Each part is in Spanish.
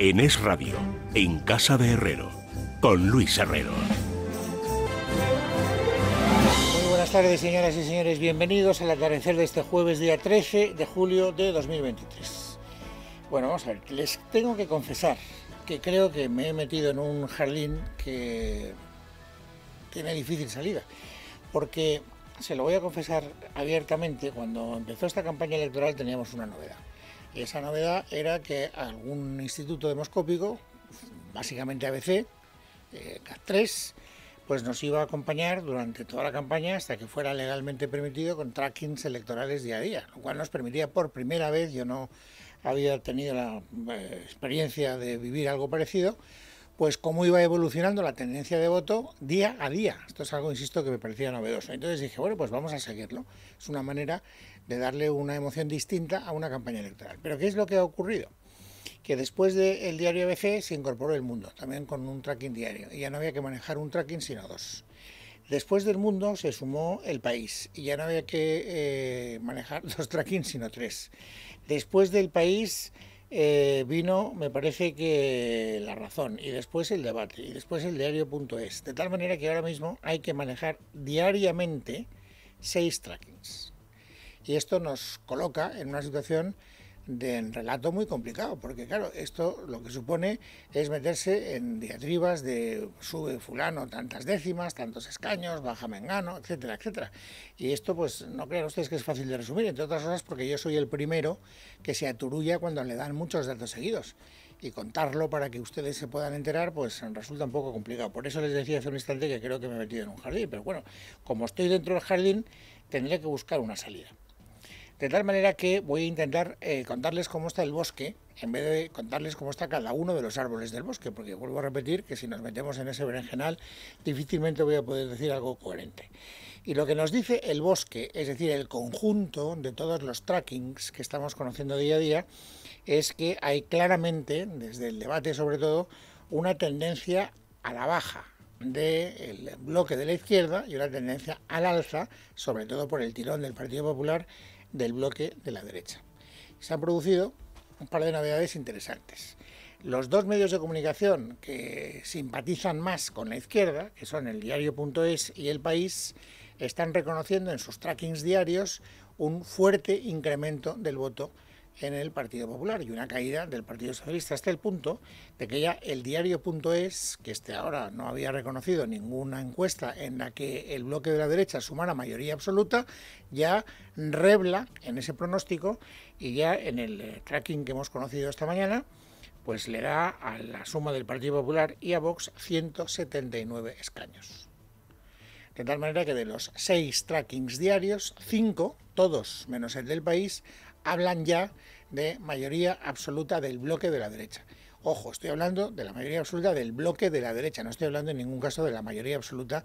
en Es Radio, en Casa de Herrero, con Luis Herrero. Muy buenas tardes, señoras y señores. Bienvenidos al atardecer de este jueves, día 13 de julio de 2023. Bueno, vamos a ver, les tengo que confesar que creo que me he metido en un jardín que tiene difícil salida, porque se lo voy a confesar abiertamente, cuando empezó esta campaña electoral teníamos una novedad. Esa novedad era que algún instituto demoscópico, básicamente ABC, eh, 3 pues nos iba a acompañar durante toda la campaña hasta que fuera legalmente permitido con trackings electorales día a día, lo cual nos permitía por primera vez, yo no había tenido la eh, experiencia de vivir algo parecido, pues cómo iba evolucionando la tendencia de voto día a día. Esto es algo, insisto, que me parecía novedoso. Entonces dije, bueno, pues vamos a seguirlo. Es una manera de darle una emoción distinta a una campaña electoral. Pero ¿qué es lo que ha ocurrido? que después del diario ABC se incorporó El Mundo, también con un tracking diario, y ya no había que manejar un tracking sino dos. Después del Mundo se sumó El País, y ya no había que eh, manejar dos trackings sino tres. Después del País eh, vino, me parece que La Razón, y después El Debate, y después el diario.es, de tal manera que ahora mismo hay que manejar diariamente seis trackings. Y esto nos coloca en una situación de relato muy complicado, porque claro, esto lo que supone es meterse en diatribas de sube fulano tantas décimas, tantos escaños, baja mengano, etcétera, etcétera. Y esto pues no crean ustedes que es fácil de resumir, entre otras cosas porque yo soy el primero que se aturulla cuando le dan muchos datos seguidos. Y contarlo para que ustedes se puedan enterar, pues resulta un poco complicado. Por eso les decía hace un instante que creo que me he metido en un jardín, pero bueno, como estoy dentro del jardín, tendría que buscar una salida. De tal manera que voy a intentar eh, contarles cómo está el bosque, en vez de contarles cómo está cada uno de los árboles del bosque, porque vuelvo a repetir que si nos metemos en ese berenjenal, difícilmente voy a poder decir algo coherente. Y lo que nos dice el bosque, es decir, el conjunto de todos los trackings que estamos conociendo día a día, es que hay claramente, desde el debate sobre todo, una tendencia a la baja, del el bloque de la izquierda y una tendencia al alza, sobre todo por el tirón del Partido Popular del bloque de la derecha. Se han producido un par de novedades interesantes. Los dos medios de comunicación que simpatizan más con la izquierda, que son el diario.es y el país, están reconociendo en sus trackings diarios un fuerte incremento del voto en el Partido Popular y una caída del Partido Socialista hasta el punto de que ya el diario.es, que este ahora no había reconocido ninguna encuesta en la que el bloque de la derecha sumara mayoría absoluta, ya rebla en ese pronóstico y ya en el eh, tracking que hemos conocido esta mañana, pues le da a la suma del Partido Popular y a Vox 179 escaños. De tal manera que de los seis trackings diarios, cinco, todos menos el del país, hablan ya de mayoría absoluta del bloque de la derecha. Ojo, estoy hablando de la mayoría absoluta del bloque de la derecha, no estoy hablando en ningún caso de la mayoría absoluta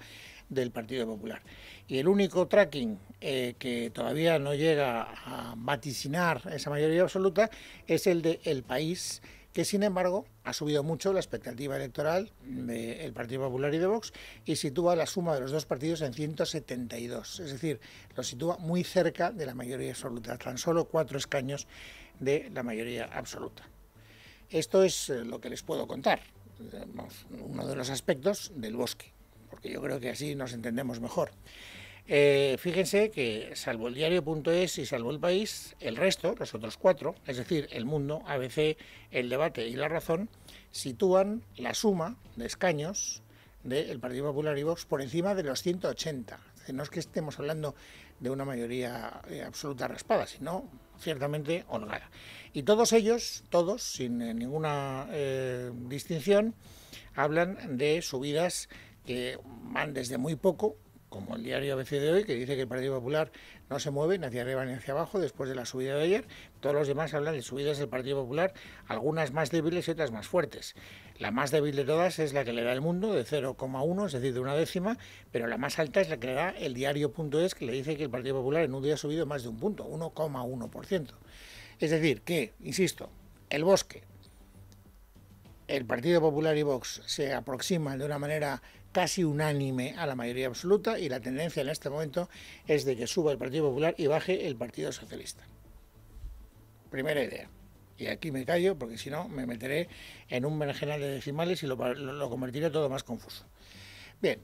del Partido Popular. Y el único tracking eh, que todavía no llega a vaticinar esa mayoría absoluta es el de El País, que sin embargo ha subido mucho la expectativa electoral del Partido Popular y de Vox y sitúa la suma de los dos partidos en 172, es decir, lo sitúa muy cerca de la mayoría absoluta, tan solo cuatro escaños de la mayoría absoluta. Esto es eh, lo que les puedo contar, uno de los aspectos del bosque, porque yo creo que así nos entendemos mejor. Eh, fíjense que salvo el diario.es y salvo el país, el resto, los otros cuatro, es decir, el mundo, ABC, el debate y la razón, sitúan la suma de escaños del Partido Popular y Vox por encima de los 180. no es que estemos hablando de una mayoría eh, absoluta raspada, sino ciertamente holgada. Y todos ellos, todos, sin eh, ninguna distinción, hablan de subidas que van desde muy poco como el diario ABC de hoy, que dice que el Partido Popular no se mueve ni hacia arriba ni hacia abajo después de la subida de ayer. Todos los demás hablan de subidas del Partido Popular, algunas más débiles y otras más fuertes. La más débil de todas es la que le da el mundo, de 0,1, es decir, de una décima, pero la más alta es la que le da el diario.es, que le dice que el Partido Popular en un día ha subido más de un punto, 1,1%. Es decir, que, insisto, el bosque, el Partido Popular y Vox se aproximan de una manera casi unánime a la mayoría absoluta y la tendencia en este momento es de que suba el Partido Popular y baje el Partido Socialista. Primera idea. Y aquí me callo porque si no me meteré en un berenjenal de decimales y lo convertiré todo más confuso. Bien,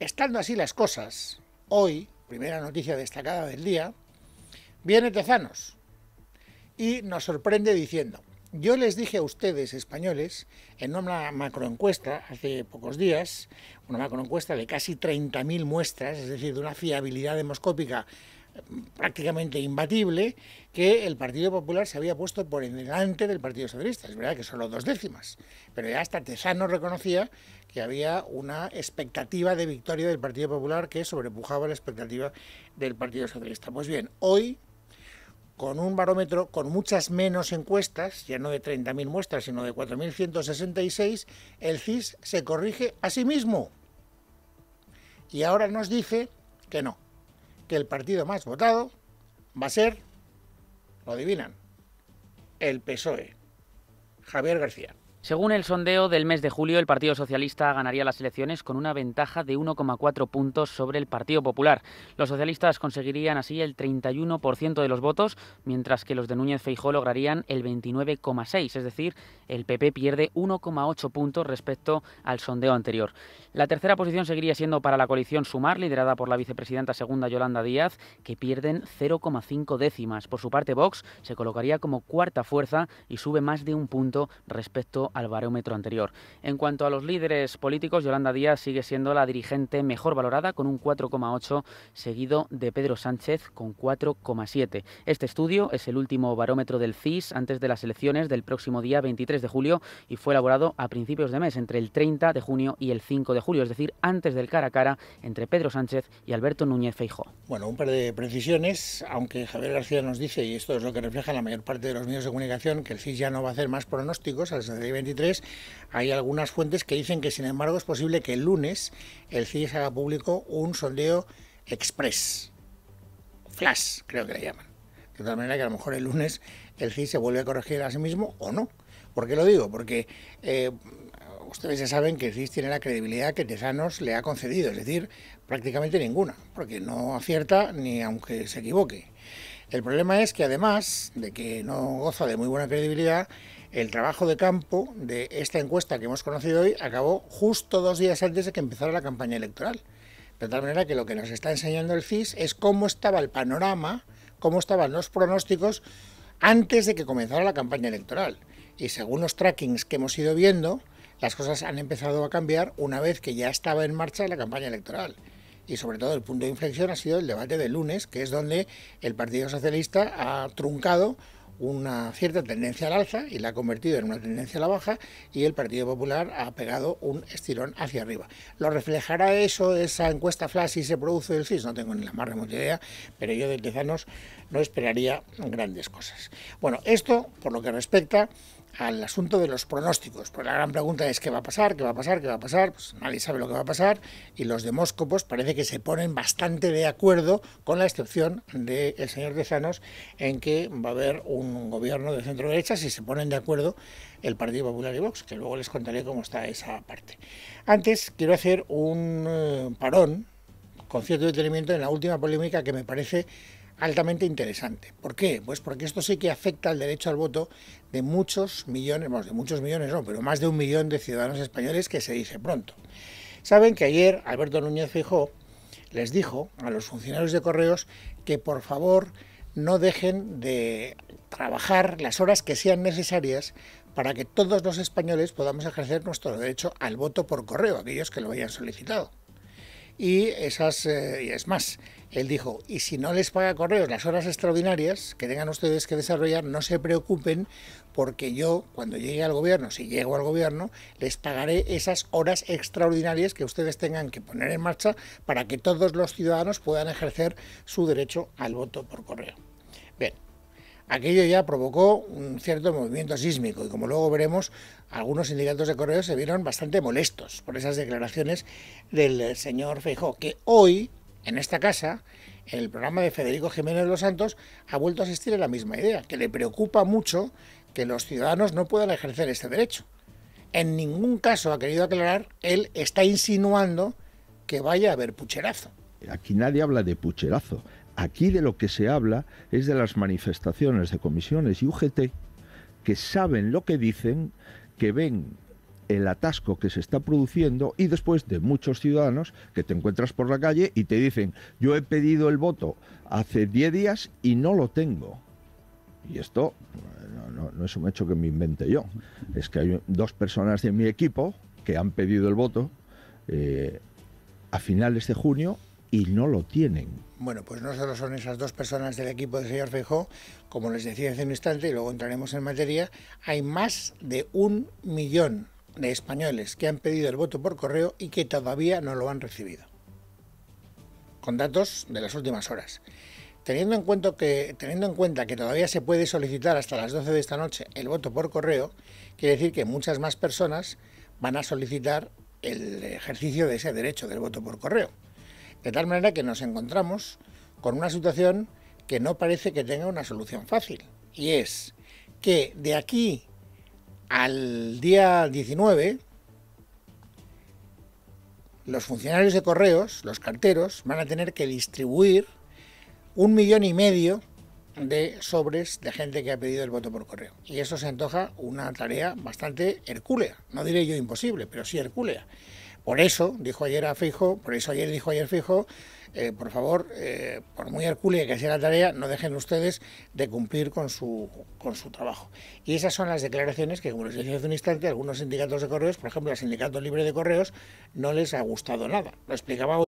estando así las cosas, hoy, primera noticia destacada del día, viene Tezanos y nos sorprende diciendo, yo les dije a ustedes, españoles, en una macroencuesta hace pocos días, una macroencuesta de casi 30.000 muestras, es decir, de una fiabilidad demoscópica mm, prácticamente imbatible, que el Partido Popular se había puesto por delante del Partido Socialista. Es verdad que solo dos décimas, pero ya hasta Tezano reconocía que había una expectativa de victoria del Partido Popular que sobrepujaba la expectativa del Partido Socialista. Pues bien, hoy con un barómetro con muchas menos encuestas, ya no de 30.000 muestras, sino de 4.166, el CIS se corrige a sí mismo. Y ahora nos dice que no, que el partido más votado va a ser, lo adivinan, el PSOE, Javier García. Según el sondeo del mes de julio, el Partido Socialista ganaría las elecciones con una ventaja de 1,4 puntos sobre el Partido Popular. Los socialistas conseguirían así el 31% de los votos, mientras que los de Núñez Feijó lograrían el 29,6, es decir, el PP pierde 1,8 puntos respecto al sondeo anterior. La tercera posición seguiría siendo para la coalición Sumar, liderada por la vicepresidenta segunda Yolanda Díaz, que pierden 0,5 décimas. Por su parte, Vox se colocaría como cuarta fuerza y sube más de un punto respecto al barómetro anterior. En cuanto a los líderes políticos, Yolanda Díaz sigue siendo la dirigente mejor valorada con un 4,8, seguido de Pedro Sánchez con 4,7. Este estudio es el último barómetro del CIS antes de las elecciones del próximo día 23 de julio y fue elaborado a principios de mes, entre el 30 de junio y el 5 de julio, es decir, antes del cara a cara entre Pedro Sánchez y Alberto Núñez Feijó. Bueno, un par de precisiones, aunque Javier García nos dice, y esto es lo que refleja la mayor parte de los medios de comunicación, que el CIS ya no va a hacer más pronósticos al hay algunas fuentes que dicen que, sin embargo, es posible que el lunes el CIS haga público un sondeo express. Flash, creo que le llaman. De tal manera que a lo mejor el lunes el CIS se vuelve a corregir a sí mismo o no. ¿Por qué lo digo? Porque eh, ustedes ya saben que el CIS tiene la credibilidad que Tezanos le ha concedido, es decir, prácticamente ninguna, porque no acierta ni aunque se equivoque. El problema es que además de que no goza de muy buena credibilidad, el trabajo de campo de esta encuesta que hemos conocido hoy acabó justo dos días antes de que empezara la campaña electoral. De tal manera que lo que nos está enseñando el CIS es cómo estaba el panorama, cómo estaban los pronósticos antes de que comenzara la campaña electoral. Y según los trackings que hemos ido viendo, las cosas han empezado a cambiar una vez que ya estaba en marcha la campaña electoral. Y sobre todo el punto de inflexión ha sido el debate del lunes, que es donde el Partido Socialista ha truncado una cierta tendencia al alza y la ha convertido en una tendencia a la baja y el Partido Popular ha pegado un estirón hacia arriba. ¿Lo reflejará eso, esa encuesta flash, y se produce el CIS? No tengo ni la más remota idea, pero yo de Tezanos no esperaría grandes cosas. Bueno, esto por lo que respecta al asunto de los pronósticos. Pues la gran pregunta es qué va a pasar, qué va a pasar, qué va a pasar. Pues nadie sabe lo que va a pasar y los demóscopos parece que se ponen bastante de acuerdo, con la excepción del de señor Tezanos, en que va a haber un gobierno de centro derecha si se ponen de acuerdo el Partido Popular y Vox, que luego les contaré cómo está esa parte. Antes quiero hacer un eh, parón con cierto detenimiento en la última polémica que me parece altamente interesante. ¿Por qué? Pues porque esto sí que afecta al derecho al voto de muchos millones, bueno, de muchos millones no, pero más de un millón de ciudadanos españoles que se dice pronto. Saben que ayer Alberto Núñez Fijó les dijo a los funcionarios de correos que por favor no dejen de trabajar las horas que sean necesarias para que todos los españoles podamos ejercer nuestro derecho al voto por correo, aquellos que lo hayan solicitado y esas, eh, y es más, él dijo, y si no les paga correos las horas extraordinarias que tengan ustedes que desarrollar, no se preocupen porque yo, cuando llegue al gobierno, si llego al gobierno, les pagaré esas horas extraordinarias que ustedes tengan que poner en marcha para que todos los ciudadanos puedan ejercer su derecho al voto por correo. Bien, aquello ya provocó un cierto movimiento sísmico y como luego veremos, algunos sindicatos de correo se vieron bastante molestos por esas declaraciones del señor Feijó, que hoy, en esta casa, en el programa de Federico Jiménez Los Santos, ha vuelto a asistir a la misma idea, que le preocupa mucho que los ciudadanos no puedan ejercer este derecho. En ningún caso, ha querido aclarar, él está insinuando que vaya a haber pucherazo. Aquí nadie habla de pucherazo, Aquí de lo que se habla es de las manifestaciones de comisiones y UGT que saben lo que dicen, que ven el atasco que se está produciendo y después de muchos ciudadanos que te encuentras por la calle y te dicen, yo he pedido el voto hace 10 días y no lo tengo. Y esto no, es un hecho que me invente yo. Es que hay dos personas de mi equipo que han pedido el voto eh, a finales de junio y no lo tienen. Bueno, pues no solo son esas dos personas del equipo del señor Feijó, como les decía hace un instante, y luego entraremos en materia, hay más de un millón de españoles que han pedido el voto por correo y que todavía no lo han recibido. Con datos de las últimas horas. Teniendo en, cuenta que, teniendo en cuenta que todavía se puede solicitar hasta las 12 de esta noche el voto por correo, quiere decir que muchas más personas van a solicitar el ejercicio de ese derecho del voto por correo. De tal manera que nos encontramos con una situación que no parece que tenga una solución fácil. Y es que de aquí al día 19, los funcionarios de correos, los carteros, van a tener que distribuir un millón y medio de sobres de gente que ha pedido el voto por correo. Y eso se antoja una tarea bastante hercúlea. No diré yo imposible, pero sí hercúlea. Por eso, dijo ayer a Fijo, por eso ayer dijo ayer Fijo, eh, por favor, eh, por muy hercúlea que sea la tarea, no dejen ustedes de cumplir con su, con su trabajo. Y esas son las declaraciones que, como les decía hace un instante, algunos sindicatos de correos, por ejemplo, el Sindicato Libre de Correos, no les ha gustado nada. Lo explicaba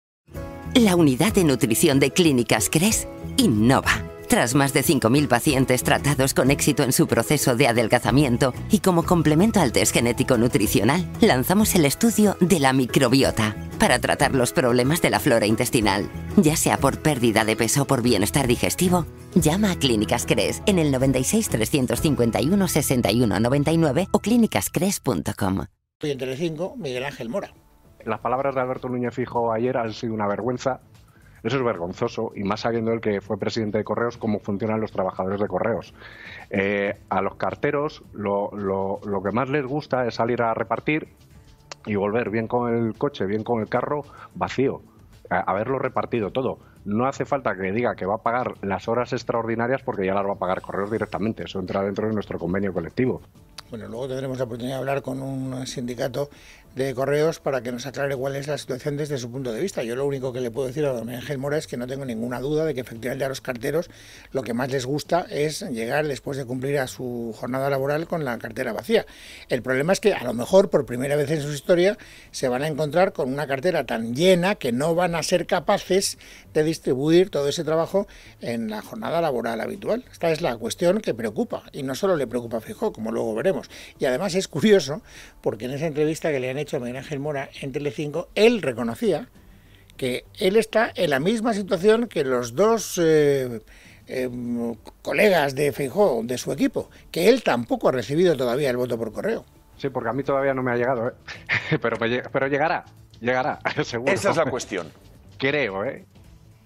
La unidad de nutrición de Clínicas CRES innova tras más de 5.000 pacientes tratados con éxito en su proceso de adelgazamiento y como complemento al test genético nutricional, lanzamos el estudio de la microbiota para tratar los problemas de la flora intestinal, ya sea por pérdida de peso o por bienestar digestivo. Llama a Clínicas Cres en el 96 351 61 99 o clínicascres.com. Soy en Telecinco, Miguel Ángel Mora. Las palabras de Alberto Núñez Fijo ayer han sido una vergüenza eso es vergonzoso y más sabiendo el que fue presidente de Correos cómo funcionan los trabajadores de Correos. Eh, a los carteros lo, lo que más les gusta es salir a repartir y volver bien con el coche, bien con el carro vacío, haberlo repartido todo. No hace falta que diga que va a pagar las horas extraordinarias porque ya las va a pagar Correos directamente. Eso entra dentro de nuestro convenio colectivo. Bueno, luego tendremos la oportunidad de hablar con un sindicato de Correos para que nos aclare cuál es la situación desde su punto de vista. Yo lo único que le puedo decir a don Ángel Mora es que no tengo ninguna duda de que efectivamente a los carteros lo que más les gusta es llegar después de cumplir a su jornada laboral con la cartera vacía. El problema es que a lo mejor por primera vez en su historia se van a encontrar con una cartera tan llena que no van a ser capaces de distribuir todo ese trabajo en la jornada laboral habitual. Esta es la cuestión que preocupa y no solo le preocupa a Fijó, como luego veremos. Y además es curioso porque en esa entrevista que le han hecho hecho Miguel Ángel Mora en Telecinco, él reconocía que él está en la misma situación que los dos eh, eh, colegas de Feijó, de su equipo, que él tampoco ha recibido todavía el voto por correo. Sí, porque a mí todavía no me ha llegado, ¿eh? pero, pero llegará, llegará, seguro. Esa es la cuestión. Creo, ¿eh?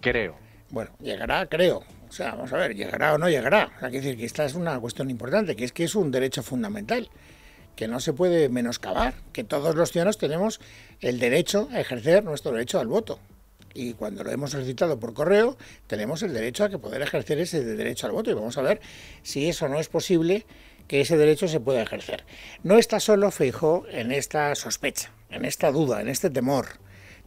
Creo. Bueno, llegará, creo. O sea, vamos a ver, llegará o no llegará. hay que decir que esta es una cuestión importante, que es que es un derecho fundamental que no se puede menoscabar, que todos los ciudadanos tenemos el derecho a ejercer nuestro derecho al voto. Y cuando lo hemos solicitado por correo, tenemos el derecho a que poder ejercer ese derecho al voto. Y vamos a ver si eso no es posible, que ese derecho se pueda ejercer. No está solo Feijó en esta sospecha, en esta duda, en este temor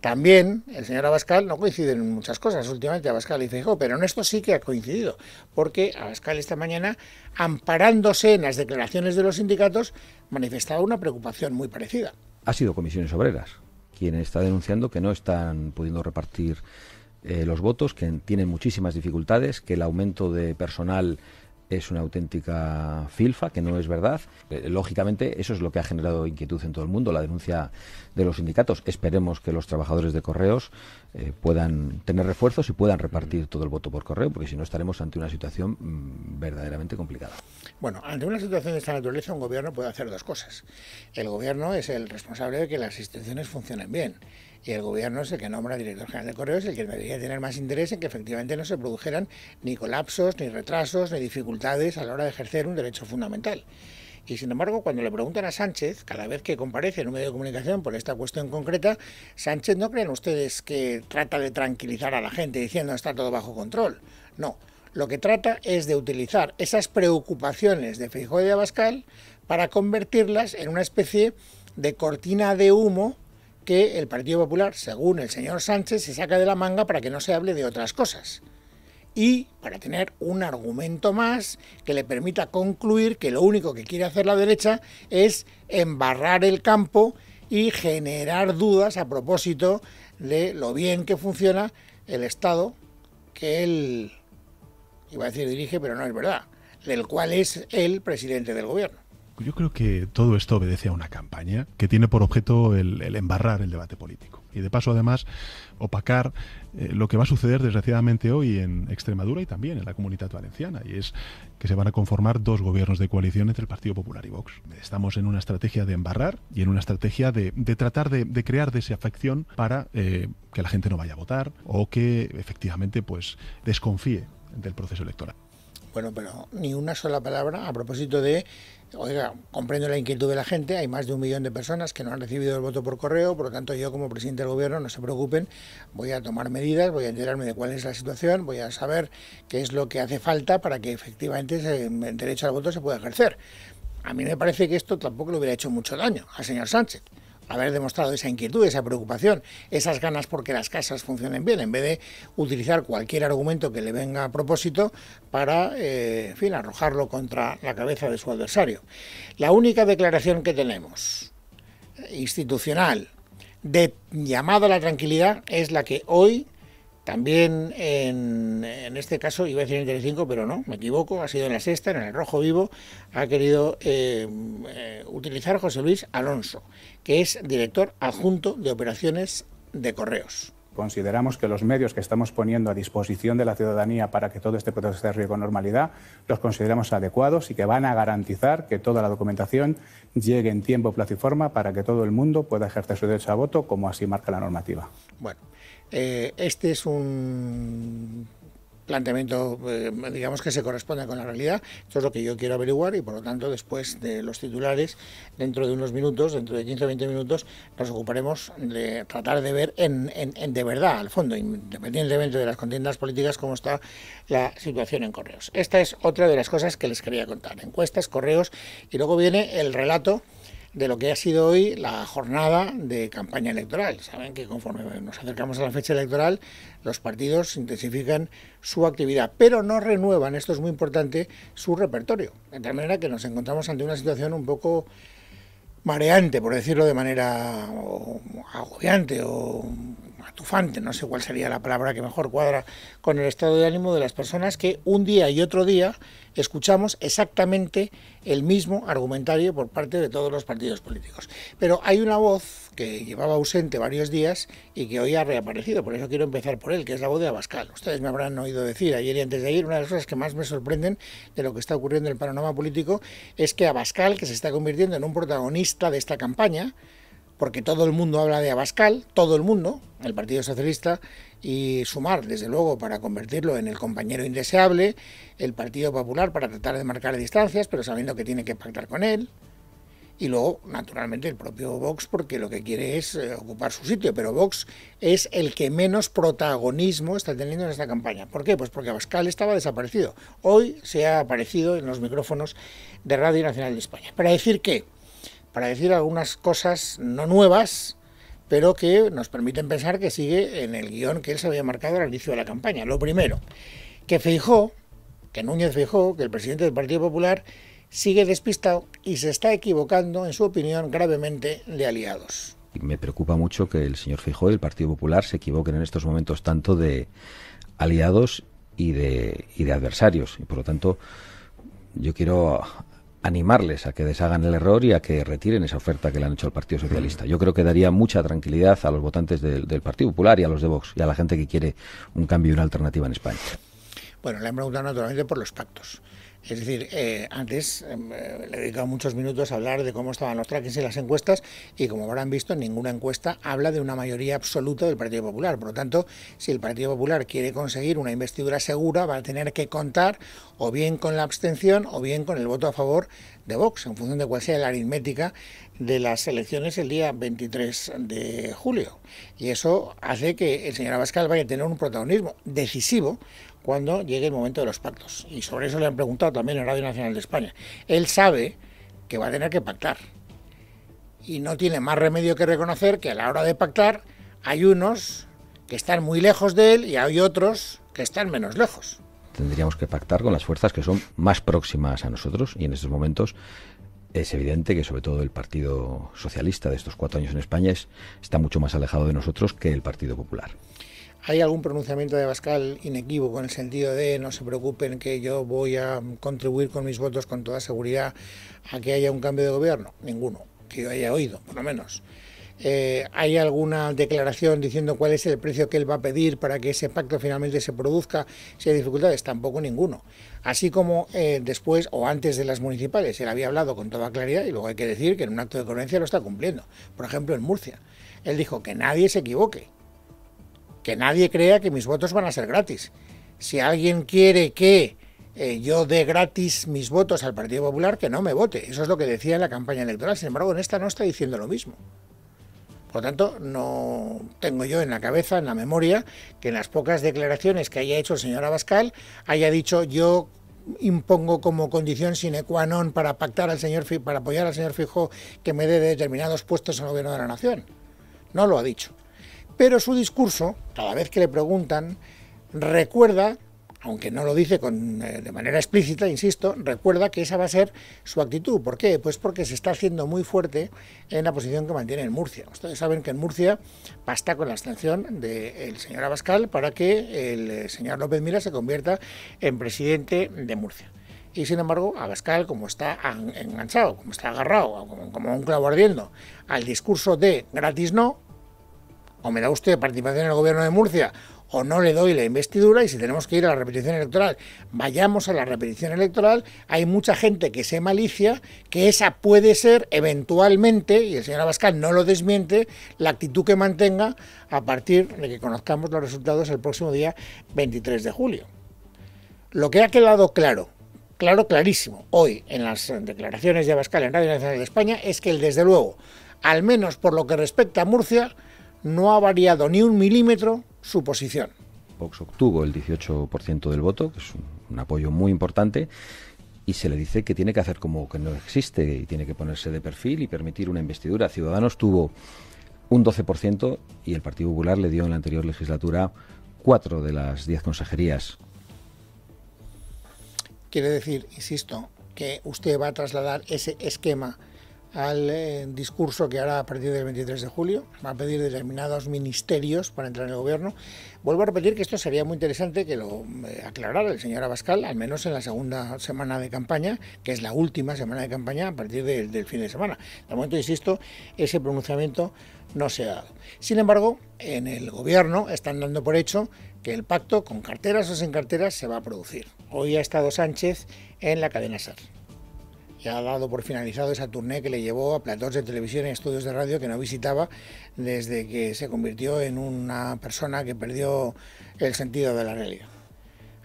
también el señor Abascal no coincide en muchas cosas. Últimamente Abascal dice, pero en esto sí que ha coincidido, porque Abascal esta mañana, amparándose en las declaraciones de los sindicatos, manifestaba una preocupación muy parecida. Ha sido comisiones obreras quien está denunciando que no están pudiendo repartir eh, los votos, que tienen muchísimas dificultades, que el aumento de personal es una auténtica filfa, que no es verdad. Eh, lógicamente, eso es lo que ha generado inquietud en todo el mundo, la denuncia de los sindicatos. Esperemos que los trabajadores de correos eh, puedan tener refuerzos y puedan repartir todo el voto por correo, porque si no estaremos ante una situación mm, verdaderamente complicada. Bueno, ante una situación de esta naturaleza, un gobierno puede hacer dos cosas. El gobierno es el responsable de que las instituciones funcionen bien y el gobierno es el que nombra director general de correos, el que debería tener más interés en que efectivamente no se produjeran ni colapsos, ni retrasos, ni dificultades a la hora de ejercer un derecho fundamental. Y sin embargo, cuando le preguntan a Sánchez, cada vez que comparece en un medio de comunicación por esta cuestión concreta, Sánchez no creen ustedes que trata de tranquilizar a la gente diciendo está todo bajo control. No, lo que trata es de utilizar esas preocupaciones de Feijóo y de Abascal para convertirlas en una especie de cortina de humo que el Partido Popular, según el señor Sánchez, se saca de la manga para que no se hable de otras cosas y para tener un argumento más que le permita concluir que lo único que quiere hacer la derecha es embarrar el campo y generar dudas a propósito de lo bien que funciona el Estado que él, iba a decir dirige, pero no es verdad, del cual es el presidente del gobierno. Yo creo que todo esto obedece a una campaña que tiene por objeto el, embarrar el debate político y de paso además opacar eh, lo que va a suceder desgraciadamente hoy en Extremadura y también en la comunidad valenciana y es que se van a conformar dos gobiernos de coalición entre el Partido Popular y Vox. Estamos en una estrategia de embarrar y en una estrategia de, tratar de, crear desafección para eh, que la gente no vaya a votar o que efectivamente pues desconfíe del proceso electoral. Bueno, pero ni una sola palabra a propósito de, oiga, comprendo la inquietud de la gente, hay más de un millón de personas que no han recibido el voto por correo, por lo tanto yo como presidente del gobierno, no se preocupen, voy a tomar medidas, voy a enterarme de cuál es la situación, voy a saber qué es lo que hace falta para que efectivamente el derecho al voto se pueda ejercer. A mí me parece que esto tampoco le hubiera hecho mucho daño al señor Sánchez haber demostrado esa inquietud, esa preocupación, esas ganas porque las casas funcionen bien, en vez de utilizar cualquier argumento que le venga a propósito para, eh, fin, arrojarlo contra la cabeza de su adversario. La única declaración que tenemos, eh, institucional, de llamada a la tranquilidad, es la que hoy también en, este caso, iba a decir en el pero no, me equivoco, ha sido en la sexta, en el rojo vivo, ha querido eh, eh, utilizar José Luis Alonso, que es director adjunto de operaciones de correos. Consideramos que los medios que estamos poniendo a disposición de la ciudadanía para que todo este proceso se desarrolle con normalidad los consideramos adecuados y que van a garantizar que toda la documentación llegue en tiempo, plazo y para que todo el mundo pueda ejercer su derecho a voto como así marca la normativa. Bueno, eh, este es un planteamiento, eh, digamos que se corresponde con la realidad. Esto es lo que yo quiero averiguar y por lo tanto después de los titulares, dentro de unos minutos, dentro de 15 o 20 minutos, nos ocuparemos de tratar de ver en, de verdad, al fondo, independientemente de las contiendas políticas, cómo está la situación en correos. Esta es otra de las cosas que les quería contar. Encuestas, correos y luego viene el relato de lo que ha sido hoy la jornada de campaña electoral. Saben que conforme nos acercamos a la fecha electoral, los partidos intensifican su actividad, pero no renuevan, esto es muy importante, su repertorio. De tal manera que nos encontramos ante una situación un poco mareante, por decirlo de manera agobiante o atufante, no sé cuál sería la palabra que mejor cuadra con el estado de ánimo de las personas que un día y otro día escuchamos exactamente el mismo argumentario por parte de todos los partidos políticos. Pero hay una voz que llevaba ausente varios días y que hoy ha reaparecido, por eso quiero empezar por él, que es la voz de Abascal. Ustedes me habrán oído decir ayer y antes de ayer, una de las cosas que más me sorprenden de lo que está ocurriendo en el panorama político es que Abascal, que se está convirtiendo en un protagonista de esta campaña, porque todo el mundo habla de Abascal, todo el mundo, el Partido Socialista, y Sumar, desde luego, para convertirlo en el compañero indeseable, el Partido Popular para tratar de marcar distancias, pero sabiendo que tiene que pactar con él, y luego, naturalmente, el propio Vox, porque lo que quiere es eh, ocupar su sitio, pero Vox es el que menos protagonismo está teniendo en esta campaña. ¿Por qué? Pues porque Abascal estaba desaparecido. Hoy se ha aparecido en los micrófonos de Radio Nacional de España. Para decir que para decir algunas cosas no nuevas, pero que nos permiten pensar que sigue en el guión que él se había marcado al inicio de la campaña. Lo primero, que Fijó, que Núñez Fijó, que el presidente del Partido Popular, sigue despistado y se está equivocando, en su opinión, gravemente de aliados. Me preocupa mucho que el señor Feijó y el Partido Popular se equivoquen en estos momentos tanto de aliados y de, y de adversarios. Y por lo tanto, yo quiero animarles a que deshagan el error y a que retiren esa oferta que le han hecho al Partido Socialista. Yo creo que daría mucha tranquilidad a los votantes del, del Partido Popular y a los de Vox y a la gente que quiere un cambio y una alternativa en España. Bueno, le han preguntado naturalmente por los pactos. Es decir, eh, antes em, le he dedicado muchos minutos a hablar de cómo estaban los trackings y las encuestas y como habrán visto, ninguna encuesta habla de una mayoría absoluta del Partido Popular. Por lo tanto, si el Partido Popular quiere conseguir una investidura segura, va a tener que contar o bien con la abstención o bien con el voto a favor de Vox, en función de cuál sea la aritmética de las elecciones el día 23 de julio. Y eso hace que el señor Abascal vaya a tener un protagonismo decisivo cuando llegue el momento de los pactos. Y sobre eso le han preguntado también en Radio Nacional de España. Él sabe que va a tener que pactar. Y no tiene más remedio que reconocer que a la hora de pactar hay unos que están muy lejos de él y hay otros que están menos lejos. Tendríamos que pactar con las fuerzas que son más próximas a nosotros y en estos momentos es evidente que sobre todo el Partido Socialista de estos cuatro años en España está mucho más alejado de nosotros que el Partido Popular. Hay algún pronunciamiento de Bascal inequívoco en el sentido de no se preocupen que yo voy a contribuir con mis votos con toda seguridad a que haya un cambio de gobierno. Ninguno, que yo haya oído, por lo menos. Eh, ¿Hay alguna declaración diciendo cuál es el precio que él va a pedir para que ese pacto finalmente se produzca? Si hay dificultades, tampoco ninguno. Así como eh, después o antes de las municipales, él había hablado con toda claridad y luego hay que decir que en un acto de coherencia lo está cumpliendo. Por ejemplo, en Murcia. Él dijo que nadie se equivoque, que nadie crea que mis votos van a ser gratis. Si alguien quiere que eh, yo dé gratis mis votos al Partido Popular, que no me vote. Eso es lo que decía en la campaña electoral. Sin embargo, en esta no está diciendo lo mismo. Por lo tanto, no tengo yo en la cabeza, en la memoria, que en las pocas declaraciones que haya hecho el señor Abascal haya dicho yo impongo como condición sine qua non para pactar al señor para apoyar al señor Fijo que me dé determinados puestos en el gobierno de la nación. No lo ha dicho. Pero su discurso, cada vez que le preguntan, recuerda, aunque no lo dice con, eh, de manera explícita, insisto, recuerda que esa va a ser su actitud. ¿Por qué? Pues porque se está haciendo muy fuerte en la posición que mantiene en Murcia. Ustedes saben que en Murcia basta con la abstención del señor Abascal para que el eh, señor López Mira se convierta en presidente de Murcia y sin embargo Abascal, como está enganchado, como está agarrado, como, como un clavo ardiendo al discurso de gratis no, o me da usted participación en el gobierno de Murcia, o no le doy la investidura y si tenemos que ir a la repetición electoral, vayamos a la repetición electoral. Hay mucha gente que se malicia que esa puede ser eventualmente, y el señor Abascal no lo desmiente, la actitud que mantenga a partir de que conozcamos los resultados el próximo día 23 de julio. Lo que ha quedado claro, claro, clarísimo, hoy en las declaraciones de Abascal en Radio Nacional de España es que el desde luego, al menos por lo que respecta a Murcia, no ha variado ni un milímetro su posición. Vox obtuvo el 18% del voto, que es un, apoyo muy importante, y se le dice que tiene que hacer como que no existe y tiene que ponerse de perfil y permitir una investidura. Ciudadanos tuvo un 12% y el Partido Popular le dio en la anterior legislatura cuatro de las diez consejerías. Quiere decir, insisto, que usted va a trasladar ese esquema al eh, discurso que hará a partir del 23 de julio. Va a pedir determinados ministerios para entrar en el gobierno. Vuelvo a repetir que esto sería muy interesante que lo eh, aclarara el señor Abascal, al menos en la segunda semana de campaña, que es la última semana de campaña a partir del fin de semana. De momento, insisto, ese pronunciamiento no se ha dado. Sin embargo, en el gobierno están dando por hecho que el pacto, con carteras o sin carteras, se va a producir. Hoy ha estado Sánchez en la cadena SAR que ha dado por finalizado esa turné que le llevó a platós de televisión y estudios de radio que no visitaba desde que se convirtió en una persona que perdió el sentido de la realidad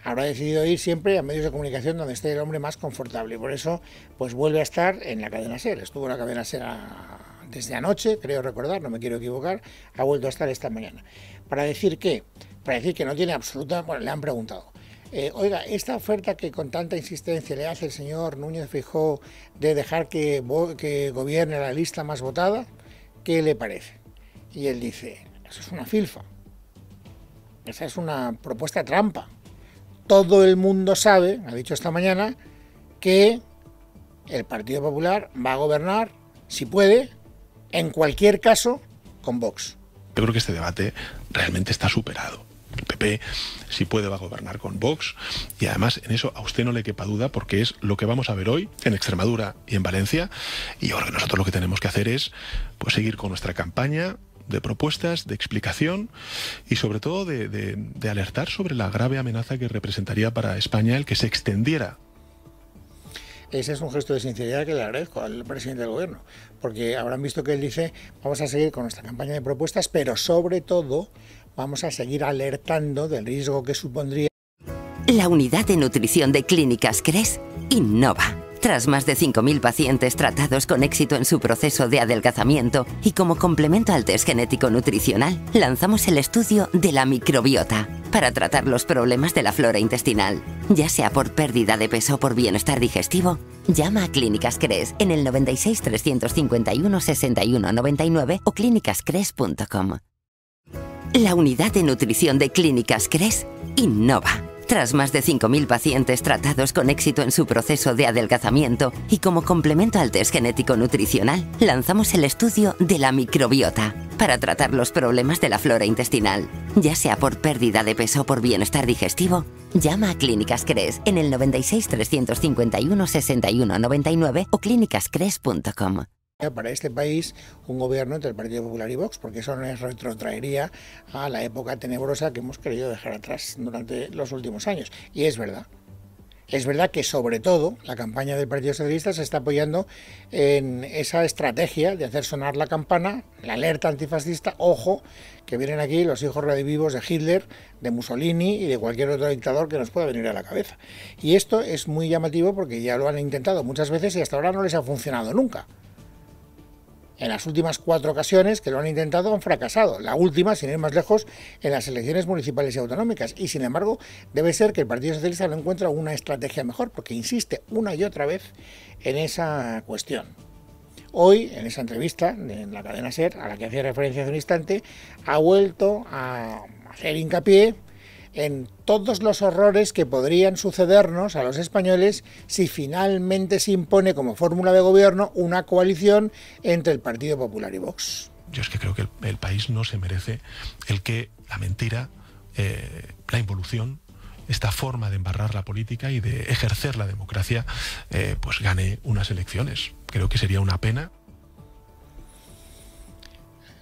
habrá decidido ir siempre a medios de comunicación donde esté el hombre más confortable. Y por eso, pues vuelve a estar en la cadena SER. Estuvo en la cadena SER desde anoche, creo recordar, no me quiero equivocar. Ha vuelto a estar esta mañana. Para decir qué? para decir que no tiene absoluta, bueno, le han preguntado. Eh, oiga, esta oferta que con tanta insistencia le hace el señor Núñez Fijó de dejar que, que gobierne la lista más votada, ¿qué le parece? Y él dice, eso es una filfa, esa es una propuesta trampa. Todo el mundo sabe, ha dicho esta mañana, que el Partido Popular va a gobernar, si puede, en cualquier caso, con Vox. Yo creo que este debate realmente está superado PP, si puede va a gobernar con Vox. Y además en eso a usted no le quepa duda porque es lo que vamos a ver hoy en Extremadura y en Valencia. Y ahora nosotros lo que tenemos que hacer es pues, seguir con nuestra campaña de propuestas, de explicación y sobre todo de, de alertar sobre la grave amenaza que representaría para España el que se extendiera ese es un gesto de sinceridad que le agradezco al presidente del gobierno, porque habrán visto que él dice, vamos a seguir con nuestra campaña de propuestas, pero sobre todo vamos a seguir alertando del riesgo que supondría. La unidad de nutrición de Clínicas CRES innova. Tras más de 5.000 pacientes tratados con éxito en su proceso de adelgazamiento y como complemento al test genético nutricional, lanzamos el estudio de la microbiota para tratar los problemas de la flora intestinal, ya sea por pérdida de peso o por bienestar digestivo. Llama a Clínicas Cres en el 96 351 61 99 o clínicascres.com. La unidad de nutrición de Clínicas CRES innova. Tras más de 5.000 pacientes tratados con éxito en su proceso de adelgazamiento y como complemento al test genético nutricional, lanzamos el estudio de la microbiota para tratar los problemas de la flora intestinal, ya sea por pérdida de peso o por bienestar digestivo. Llama a Clínicas Cres en el 96 351 61 99 o clínicascres.com para este país un gobierno entre el Partido Popular y Vox, porque eso nos retrotraería a la época tenebrosa que hemos querido dejar atrás durante los últimos años. Y es verdad. Es verdad que sobre todo la campaña del Partido Socialista se está apoyando en esa estrategia de hacer sonar la campana, la alerta antifascista, ojo, que vienen aquí los hijos redivivos de Hitler, de Mussolini y de cualquier otro dictador que nos pueda venir a la cabeza. Y esto es muy llamativo porque ya lo han intentado muchas veces y hasta ahora no les ha funcionado nunca. En las últimas cuatro ocasiones que lo han intentado han fracasado. La última, sin ir más lejos, en las elecciones municipales y autonómicas. Y sin embargo, debe ser que el Partido Socialista no encuentra una estrategia mejor, porque insiste una y otra vez en esa cuestión. Hoy, en esa entrevista en la cadena SER, a la que hacía referencia hace un instante, ha vuelto a hacer hincapié en todos los horrores que podrían sucedernos a los españoles si finalmente se impone como fórmula de gobierno una coalición entre el Partido Popular y Vox. Yo es que creo que el, país no se merece el que la mentira, eh, la involución, esta forma de embarrar la política y de ejercer la democracia, eh, pues gane unas elecciones. Creo que sería una pena.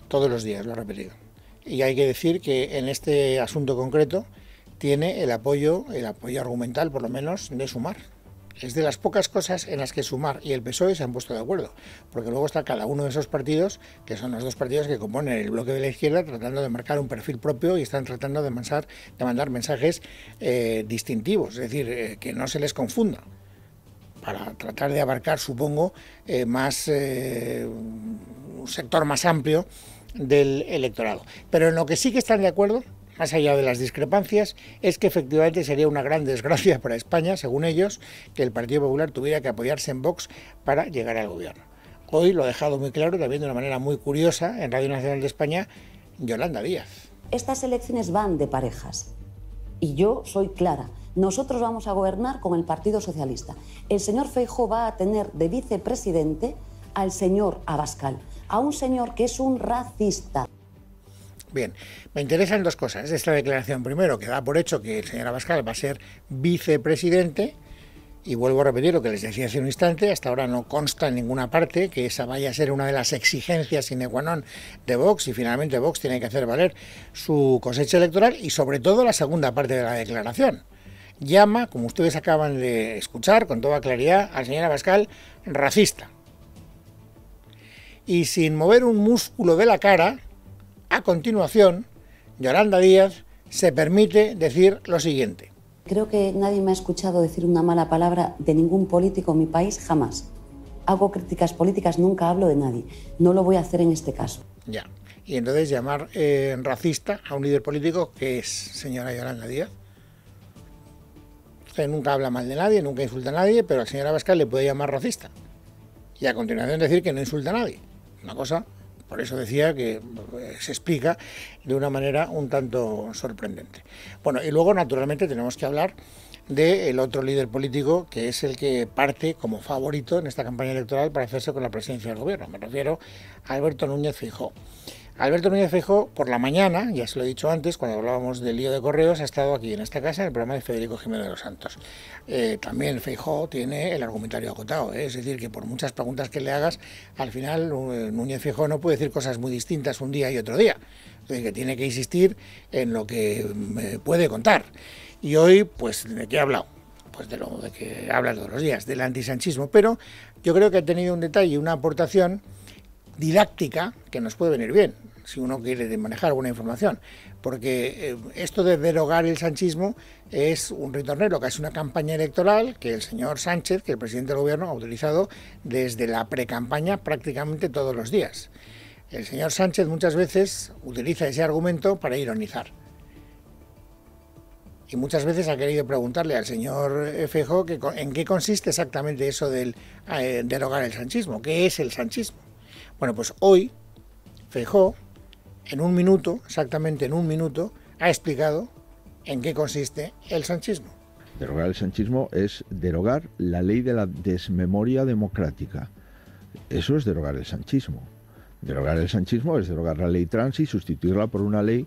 Todos los días, lo ha repetido y hay que decir que en este asunto concreto tiene el apoyo, el apoyo argumental por lo menos, de Sumar. Es de las pocas cosas en las que Sumar y el PSOE se han puesto de acuerdo, porque luego está cada uno de esos partidos, que son los dos partidos que componen el bloque de la izquierda, tratando de marcar un perfil propio y están tratando de, mandar mensajes eh, distintivos, es decir, eh, que no se les confunda para tratar de abarcar, supongo, eh, más un sector más amplio del electorado. Pero en lo que sí que están de acuerdo, más allá de las discrepancias, es que efectivamente sería una gran desgracia para España, según ellos, que el Partido Popular tuviera que apoyarse en Vox para llegar al gobierno. Hoy lo ha dejado muy claro, también de una manera muy curiosa, en Radio Nacional de España, Yolanda Díaz. Estas elecciones van de parejas. Y yo soy clara. Nosotros vamos a gobernar con el Partido Socialista. El señor Feijo va a tener de vicepresidente al señor Abascal, a un señor que es un racista. Bien, me interesan dos cosas. Esta declaración, primero, que da por hecho que el señor Abascal va a ser vicepresidente, y vuelvo a repetir lo que les decía hace un instante, hasta ahora no consta en ninguna parte que esa vaya a ser una de las exigencias sine qua non de Vox y finalmente Vox tiene que hacer valer su cosecha electoral y sobre todo la segunda parte de la declaración. Llama, como ustedes acaban de escuchar con toda claridad, al señor Abascal racista y sin mover un músculo de la cara, a continuación, Yolanda Díaz se permite decir lo siguiente. Creo que nadie me ha escuchado decir una mala palabra de ningún político en mi país jamás. Hago críticas políticas, nunca hablo de nadie. No lo voy a hacer en este caso. Ya. Y entonces llamar eh, racista a un líder político que es señora Yolanda Díaz. nunca habla mal de nadie, nunca insulta a nadie, pero la señora Vázquez le puede llamar racista. Y a continuación decir que no insulta a nadie una cosa, por eso decía que eh, se explica de una manera un tanto sorprendente. Bueno, y luego naturalmente tenemos que hablar del otro líder político que es el que parte como favorito en esta campaña electoral para hacerse con la presidencia del gobierno. Me refiero a Alberto Núñez Fijó. Alberto Núñez Fejo, por la mañana, ya se lo he dicho antes, cuando hablábamos del lío de correos, ha estado aquí en esta casa en el programa de Federico Jiménez de los Santos. Eh, también Feijó tiene el argumentario acotado, ¿eh? es decir, que por muchas preguntas que le hagas, al final eh, Núñez Fejo no puede decir cosas muy distintas un día y otro día, que tiene que insistir en lo que puede contar. Y hoy, pues, ¿de qué ha hablado? Pues de lo de que habla todos los días, del antisanchismo, pero yo creo que ha tenido un detalle, y una aportación didáctica que nos puede venir bien si uno quiere manejar alguna información, porque eh, esto de derogar el sanchismo es un ritornero, que es una campaña electoral que el señor Sánchez, que el presidente del gobierno, ha utilizado desde la precampaña prácticamente todos los días. El señor Sánchez muchas veces utiliza ese argumento para ironizar. Y muchas veces ha querido preguntarle al señor eh, Fejo que, en qué consiste exactamente eso del eh, derogar el sanchismo, qué es el sanchismo. Bueno, pues hoy Feijó, en un minuto, exactamente en un minuto, ha explicado en qué consiste el sanchismo. Derogar el sanchismo es derogar la ley de la desmemoria democrática. Eso es derogar el sanchismo. Derogar el sanchismo es derogar la ley trans y sustituirla por una ley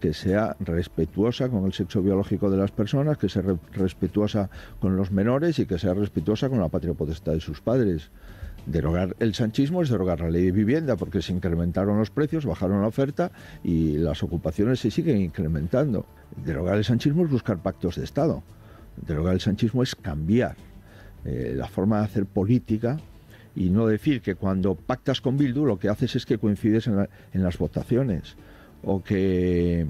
que sea respetuosa con el sexo biológico de las personas, que sea respetuosa con los menores y que sea respetuosa con la patria potestad de sus padres derogar el sanchismo es derogar la ley de vivienda porque se incrementaron los precios, bajaron la oferta y las ocupaciones se siguen incrementando. Derogar el sanchismo es buscar pactos de Estado. Derogar el sanchismo es cambiar eh, la forma de hacer política y no decir que cuando pactas con Bildu lo que haces es que coincides en, las votaciones o que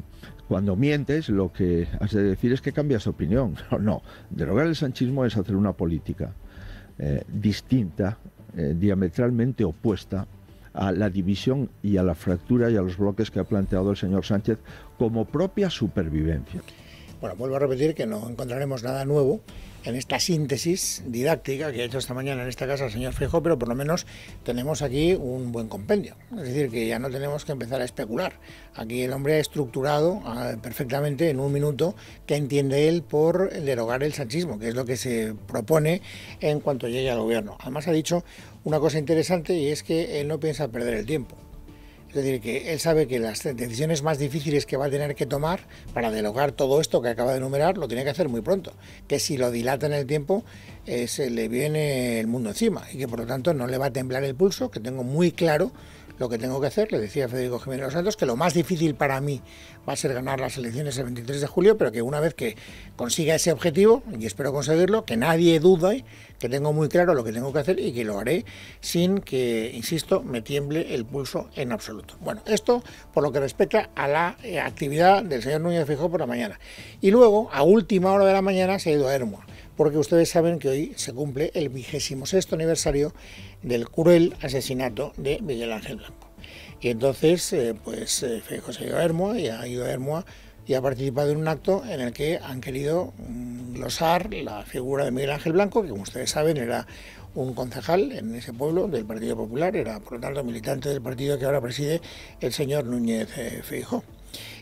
cuando mientes lo que has de decir es que cambias de opinión. No, no. derogar el sanchismo es hacer una política eh, distinta eh, diametralmente opuesta a la división y a la fractura y a los bloques que ha planteado el señor Sánchez como propia supervivencia. Bueno, vuelvo a repetir que no encontraremos nada nuevo en esta síntesis didáctica que ha hecho esta mañana en esta casa el señor Fijo, pero por lo menos tenemos aquí un buen compendio. Es decir, que ya no tenemos que empezar a especular. Aquí el hombre ha estructurado ah, perfectamente en un minuto que entiende él por derogar el sachismo, que es lo que se propone en cuanto llegue al gobierno. Además ha dicho una cosa interesante y es que él no piensa perder el tiempo. Es decir, que él sabe que las decisiones más difíciles que va a tener que tomar para delogar todo esto que acaba de enumerar lo tiene que hacer muy pronto. Que si lo dilata en el tiempo, eh, se le viene el mundo encima y que por lo tanto no le va a temblar el pulso, que tengo muy claro lo que tengo que hacer, le decía Federico Jiménez Los Santos, que lo más difícil para mí va a ser ganar las elecciones el 23 de julio, pero que una vez que consiga ese objetivo, y espero conseguirlo, que nadie dude que tengo muy claro lo que tengo que hacer y que lo haré sin que, insisto, me tiemble el pulso en absoluto. Bueno, esto por lo que respecta a la eh, actividad del señor Núñez Fijó por la mañana. Y luego, a última hora de la mañana, se ha ido a Hermoa porque ustedes saben que hoy se cumple el vigésimo sexto aniversario del cruel asesinato de Miguel Ángel Blanco. Y entonces, eh, pues se eh, José Ido a Hermoa y ha ido a Hermoa y ha participado en un acto en el que han querido mm, glosar la figura de Miguel Ángel Blanco, que como ustedes saben era un concejal en ese pueblo del Partido Popular, era por lo tanto militante del partido que ahora preside el señor Núñez eh, Feijo...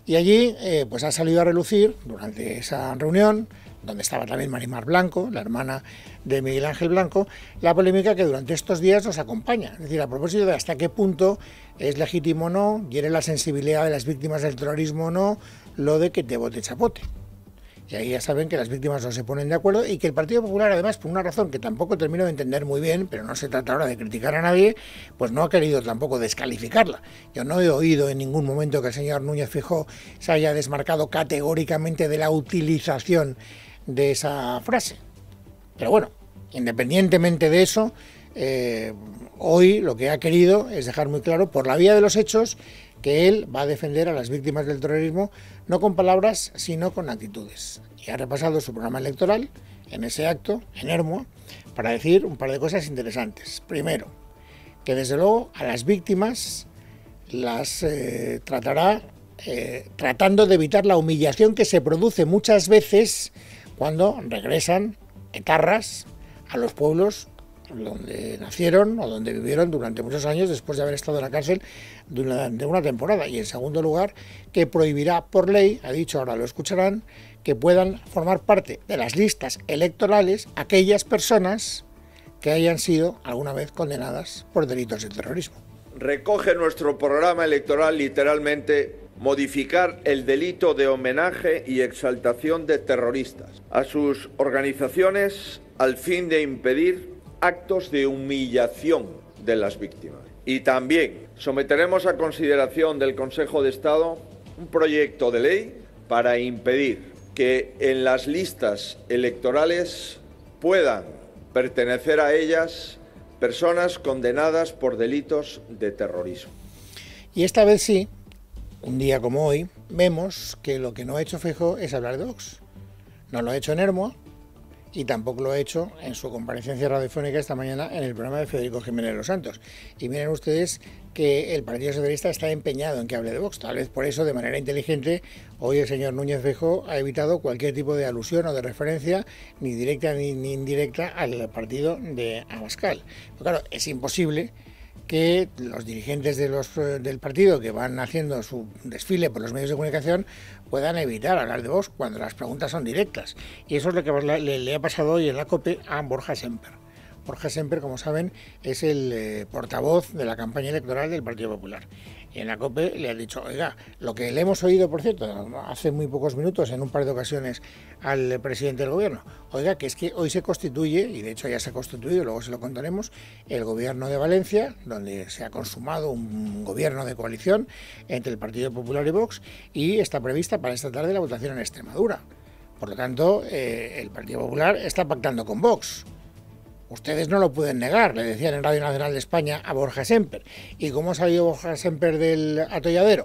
Y allí pues ha salido a relucir durante esa reunión donde estaba también Marimar Blanco, la hermana de Miguel Ángel Blanco, la polémica que durante estos días nos acompaña. Es decir, a propósito de hasta qué punto es legítimo o no, quiere la sensibilidad de las víctimas del terrorismo o no, lo de que te vote chapote. Y ahí ya saben que las víctimas no se ponen de acuerdo y que el Partido Popular, además, por una razón que tampoco termino de entender muy bien, pero no se trata ahora de criticar a nadie, pues no ha querido tampoco descalificarla. Yo no he oído en ningún momento que el señor Núñez Fijó se haya desmarcado categóricamente de la utilización de esa frase. Pero bueno, independientemente de eso, eh, hoy lo que ha querido es dejar muy claro, por la vía de los hechos, que él va a defender a las víctimas del terrorismo no con palabras, sino con actitudes. Y ha repasado su programa electoral en ese acto, en Hermo, para decir un par de cosas interesantes. Primero, que desde luego a las víctimas las eh, tratará eh, tratando de evitar la humillación que se produce muchas veces cuando regresan etarras a los pueblos donde nacieron o donde vivieron durante muchos años después de haber estado en la cárcel durante una temporada. Y en segundo lugar, que prohibirá por ley, ha dicho ahora lo escucharán, que puedan formar parte de las listas electorales aquellas personas que hayan sido alguna vez condenadas por delitos de terrorismo. Recoge nuestro programa electoral literalmente modificar el delito de homenaje y exaltación de terroristas a sus organizaciones al fin de impedir actos de humillación de las víctimas. Y también someteremos a consideración del Consejo de Estado un proyecto de ley para impedir que en las listas electorales puedan pertenecer a ellas personas condenadas por delitos de terrorismo. Y esta vez sí, un día como hoy, vemos que lo que no ha hecho Fejo es hablar de Vox. No lo ha hecho en hermo y tampoco lo ha hecho en su comparecencia radiofónica esta mañana en el programa de Federico Jiménez Los Santos. Y miren ustedes que el Partido Socialista está empeñado en que hable de Vox. Tal vez por eso, de manera inteligente, hoy el señor Núñez Fejo ha evitado cualquier tipo de alusión o de referencia, ni directa ni, indirecta, al partido de Abascal. claro, es imposible que los dirigentes eh, del partido que van haciendo su desfile por los medios de comunicación puedan evitar hablar de voz cuando las preguntas son directas. Y eso es lo que le, ha pasado hoy en la COPE a Borja Semper. Borja Semper, como saben, es el eh, portavoz de la campaña electoral del Partido Popular. Y en la COPE le ha dicho, oiga, lo que le hemos oído, por cierto, hace muy pocos minutos, en un par de ocasiones, al presidente del gobierno, oiga, que es que hoy se constituye, y de hecho ya se ha constituido, luego se lo contaremos, el gobierno de Valencia, donde se ha consumado un gobierno de coalición entre el Partido Popular y Vox, y está prevista para esta tarde la votación en Extremadura. Por lo tanto, eh, el Partido Popular está pactando con Vox. Ustedes no lo pueden negar, le decían en Radio Nacional de España a Borja Semper. ¿Y cómo salió Borja Semper del atolladero?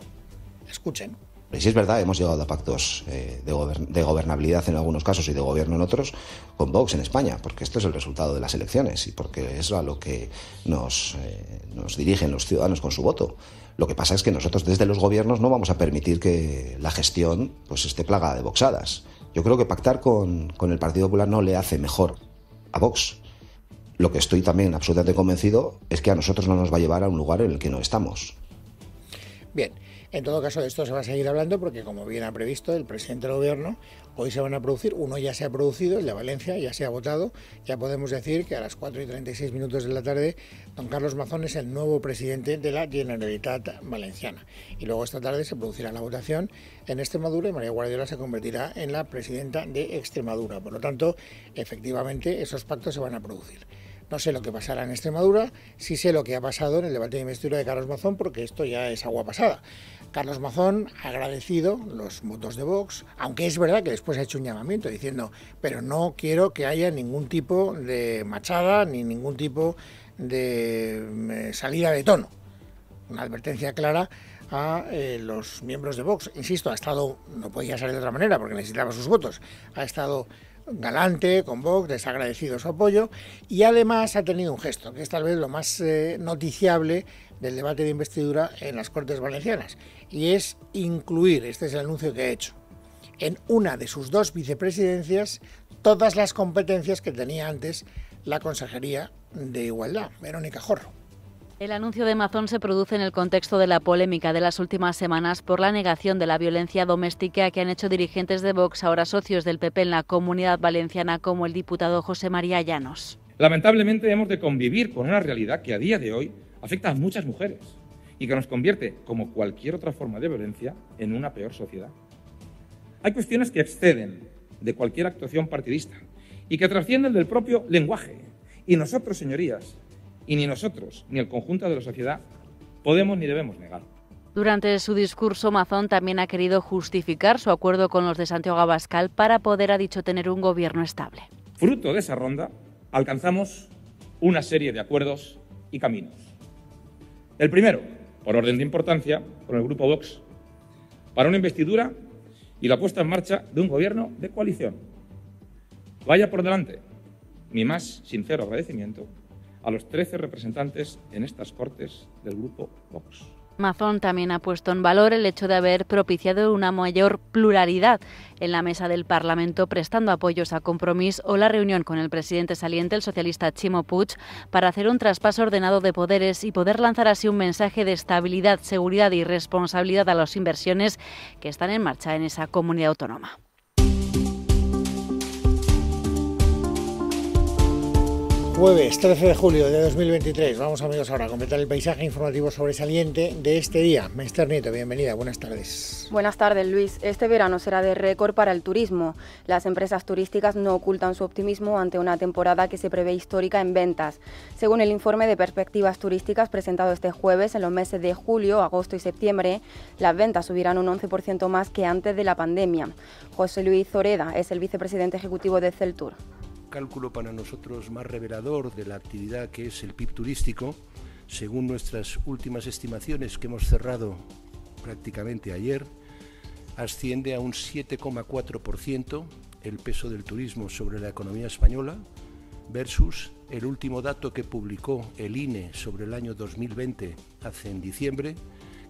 Escuchen. Si pues sí es verdad, hemos llegado a pactos eh, de, gobernabilidad en algunos casos y de gobierno en otros con Vox en España, porque esto es el resultado de las elecciones y porque es a lo que nos, eh, nos dirigen los ciudadanos con su voto. Lo que pasa es que nosotros desde los gobiernos no vamos a permitir que la gestión pues, esté plagada de boxadas. Yo creo que pactar con, con el Partido Popular no le hace mejor a Vox, lo que estoy también absolutamente convencido es que a nosotros no nos va a llevar a un lugar en el que no estamos. Bien, en todo caso de esto se va a seguir hablando porque como bien ha previsto el presidente del gobierno, hoy se van a producir, uno ya se ha producido, el de Valencia ya se ha votado, ya podemos decir que a las 4 y 36 minutos de la tarde don Carlos Mazón es el nuevo presidente de la Generalitat Valenciana. Y luego esta tarde se producirá la votación en Extremadura y María Guardiola se convertirá en la presidenta de Extremadura. Por lo tanto, efectivamente esos pactos se van a producir. No sé lo que pasará en Extremadura, sí sé lo que ha pasado en el debate de investidura de Carlos Mazón, porque esto ya es agua pasada. Carlos Mazón ha agradecido los votos de Vox, aunque es verdad que después ha hecho un llamamiento diciendo, pero no quiero que haya ningún tipo de machada ni ningún tipo de eh, salida de tono. Una advertencia clara a eh, los miembros de Vox. Insisto, ha estado, no podía salir de otra manera porque necesitaba sus votos, ha estado galante con voz, desagradecido su apoyo y además ha tenido un gesto, que es tal vez lo más eh, noticiable del debate de investidura en las Cortes Valencianas, y es incluir, este es el anuncio que ha hecho, en una de sus dos vicepresidencias todas las competencias que tenía antes la Consejería de Igualdad, Verónica Jorro. El anuncio de Mazón se produce en el contexto de la polémica de las últimas semanas por la negación de la violencia doméstica que han hecho dirigentes de Vox, ahora socios del PP en la comunidad valenciana, como el diputado José María Llanos. Lamentablemente hemos de convivir con una realidad que a día de hoy afecta a muchas mujeres y que nos convierte, como cualquier otra forma de violencia, en una peor sociedad. Hay cuestiones que exceden de cualquier actuación partidista y que trascienden del propio lenguaje. Y nosotros, señorías, y ni nosotros, ni el conjunto de la sociedad, podemos ni debemos negar. Durante su discurso, Mazón también ha querido justificar su acuerdo con los de Santiago Abascal para poder, ha dicho, tener un gobierno estable. Fruto de esa ronda, alcanzamos una serie de acuerdos y caminos. El primero, por orden de importancia, con el Grupo Vox, para una investidura y la puesta en marcha de un gobierno de coalición. Vaya por delante mi más sincero agradecimiento a los 13 representantes en estas Cortes del grupo Vox. Mazón también ha puesto en valor el hecho de haber propiciado una mayor pluralidad en la mesa del Parlamento, prestando apoyos a Compromís o la reunión con el presidente saliente, el socialista Chimo Puig, para hacer un traspaso ordenado de poderes y poder lanzar así un mensaje de estabilidad, seguridad y responsabilidad a las inversiones que están en marcha en esa comunidad autónoma. Jueves 13 de julio de 2023. Vamos amigos ahora a completar el paisaje informativo sobresaliente de este día. Mester Nieto, bienvenida, buenas tardes. Buenas tardes Luis. Este verano será de récord para el turismo. Las empresas turísticas no ocultan su optimismo ante una temporada que se prevé histórica en ventas. Según el informe de perspectivas turísticas presentado este jueves, en los meses de julio, agosto y septiembre, las ventas subirán un 11% más que antes de la pandemia. José Luis Zoreda es el vicepresidente ejecutivo de Celtur cálculo para nosotros más revelador de la actividad que es el PIB turístico, según nuestras últimas estimaciones que hemos cerrado prácticamente ayer, asciende a un 7,4% el peso del turismo sobre la economía española versus el último dato que publicó el INE sobre el año 2020 hace en diciembre,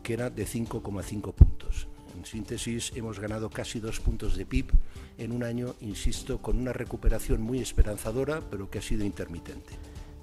que era de 5,5 puntos. En síntesis, hemos ganado casi dos puntos de PIB en un año, insisto, con una recuperación muy esperanzadora, pero que ha sido intermitente.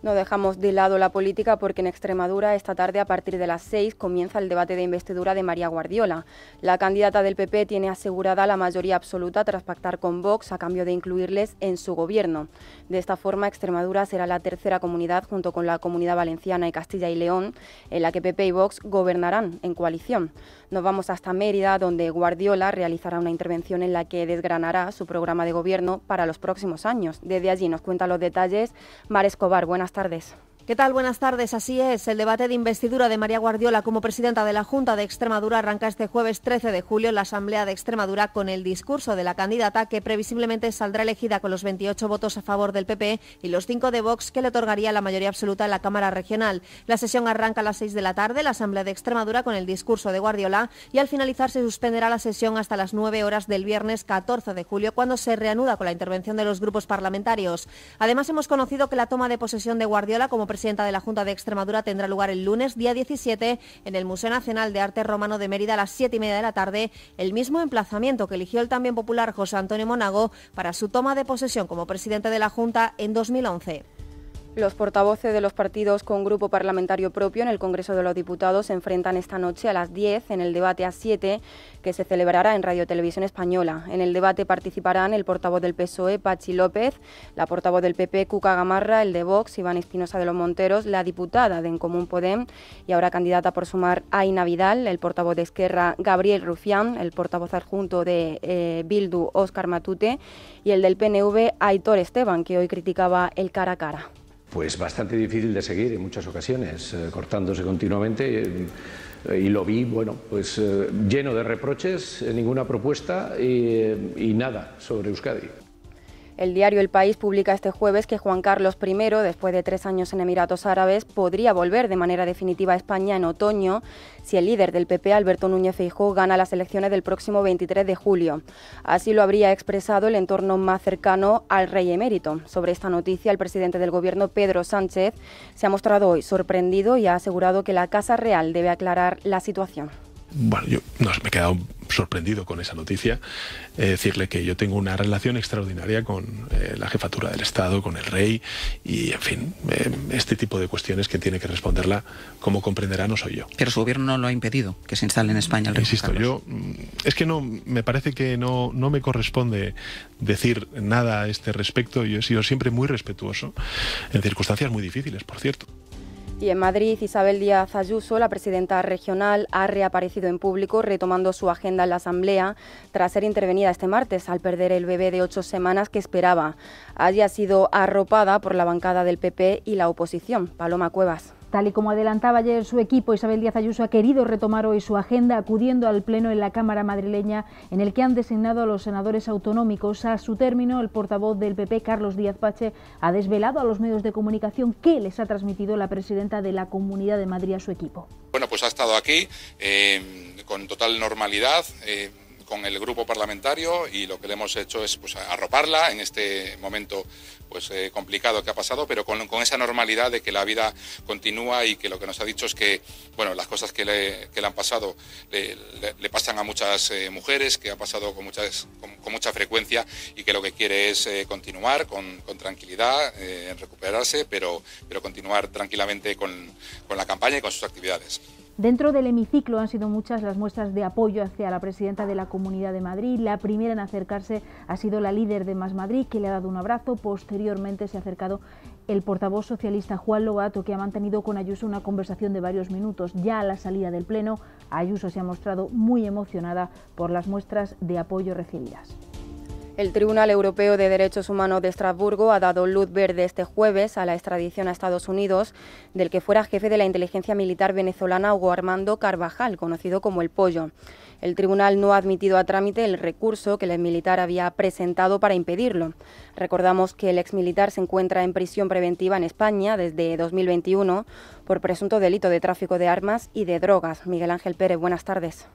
No dejamos de lado la política porque en Extremadura esta tarde a partir de las seis comienza el debate de investidura de María Guardiola. La candidata del PP tiene asegurada la mayoría absoluta tras pactar con Vox a cambio de incluirles en su gobierno. De esta forma Extremadura será la tercera comunidad junto con la Comunidad Valenciana y Castilla y León en la que PP y Vox gobernarán en coalición. Nos vamos hasta Mérida donde Guardiola realizará una intervención en la que desgranará su programa de gobierno para los próximos años. Desde allí nos cuenta los detalles Mar Escobar. Buenas tardes. ¿Qué tal? Buenas tardes. Así es. El debate de investidura de María Guardiola como presidenta de la Junta de Extremadura arranca este jueves 13 de julio en la Asamblea de Extremadura con el discurso de la candidata que previsiblemente saldrá elegida con los 28 votos a favor del PP y los 5 de Vox que le otorgaría la mayoría absoluta en la Cámara Regional. La sesión arranca a las 6 de la tarde, la Asamblea de Extremadura con el discurso de Guardiola y al finalizar se suspenderá la sesión hasta las 9 horas del viernes 14 de julio cuando se reanuda con la intervención de los grupos parlamentarios. Además hemos conocido que la toma de posesión de Guardiola como presidenta la presidenta de la Junta de Extremadura tendrá lugar el lunes, día 17, en el Museo Nacional de Arte Romano de Mérida a las 7 y media de la tarde, el mismo emplazamiento que eligió el también popular José Antonio Monago para su toma de posesión como presidente de la Junta en 2011. Los portavoces de los partidos con grupo parlamentario propio en el Congreso de los Diputados se enfrentan esta noche a las 10 en el debate a 7 que se celebrará en Radio Televisión Española. En el debate participarán el portavoz del PSOE, Pachi López, la portavoz del PP, Cuca Gamarra, el de Vox, Iván Espinosa de los Monteros, la diputada de En Común Podem y ahora candidata por sumar Aina Vidal, el portavoz de Esquerra, Gabriel Rufián, el portavoz adjunto de eh, Bildu, Óscar Matute y el del PNV, Aitor Esteban, que hoy criticaba el cara a cara pues bastante difícil de seguir en muchas ocasiones, eh, cortándose continuamente. Eh, y lo vi, bueno, pues eh, lleno de reproches, ninguna propuesta y nada sobre Euskadi. El diario El País publica este jueves que Juan Carlos I, después de tres años en Emiratos Árabes, podría volver de manera definitiva a España en otoño si el líder del PP, Alberto Núñez Feijóo, gana las elecciones del próximo 23 de julio. Así lo habría expresado el entorno más cercano al rey emérito. Sobre esta noticia, el presidente del Gobierno, Pedro Sánchez, se ha mostrado hoy sorprendido y ha asegurado que la Casa Real debe aclarar la situación bueno, yo me he quedado sorprendido con esa noticia, eh, decirle que yo tengo una relación extraordinaria con eh, la jefatura del Estado, con el rey y, en fin, eh, este tipo de cuestiones que tiene que responderla, como comprenderá, no soy yo. Pero su gobierno no lo ha impedido que se instale en España el rey. Insisto, yo mm, es que no, me parece que no, no me corresponde decir nada a este respecto. Yo he sido siempre muy respetuoso en circunstancias muy difíciles, por cierto. Y en Madrid, Isabel Díaz Ayuso, la presidenta regional, ha reaparecido en público retomando su agenda en la Asamblea tras ser intervenida este martes al perder el bebé de ocho semanas que esperaba. Allí ha sido arropada por la bancada del PP y la oposición. Paloma Cuevas. Tal y como adelantaba ayer su equipo, Isabel Díaz Ayuso ha querido retomar hoy su agenda acudiendo al Pleno en la Cámara madrileña, en el que han designado a los senadores autonómicos. A su término, el portavoz del PP, Carlos Díaz Pache, ha desvelado a los medios de comunicación qué les ha transmitido la presidenta de la Comunidad de Madrid a su equipo. Bueno, pues ha estado aquí eh, con total normalidad. Eh, con el grupo parlamentario y lo que le hemos hecho es pues, arroparla en este momento pues, eh, complicado que ha pasado, pero con, esa normalidad de que la vida continúa y que lo que nos ha dicho es que bueno, las cosas que le, han pasado le, pasan a muchas eh, mujeres, que ha pasado con, muchas, con, mucha frecuencia y que lo que quiere es eh, continuar con, con tranquilidad, recuperarse, pero, pero continuar tranquilamente con, con la campaña y con sus actividades. Dentro del hemiciclo han sido muchas las muestras de apoyo hacia la presidenta de la Comunidad de Madrid. La primera en acercarse ha sido la líder de Más Madrid, que le ha dado un abrazo. Posteriormente se ha acercado el portavoz socialista Juan Lobato, que ha mantenido con Ayuso una conversación de varios minutos. Ya a la salida del Pleno, Ayuso se ha mostrado muy emocionada por las muestras de apoyo recibidas. El Tribunal Europeo de Derechos Humanos de Estrasburgo ha dado luz verde este jueves a la extradición a Estados Unidos del que fuera jefe de la inteligencia militar venezolana Hugo Armando Carvajal, conocido como El Pollo. El tribunal no ha admitido a trámite el recurso que el militar había presentado para impedirlo. Recordamos que el exmilitar se encuentra en prisión preventiva en España desde 2021 por presunto delito de tráfico de armas y de drogas. Miguel Ángel Pérez, buenas tardes.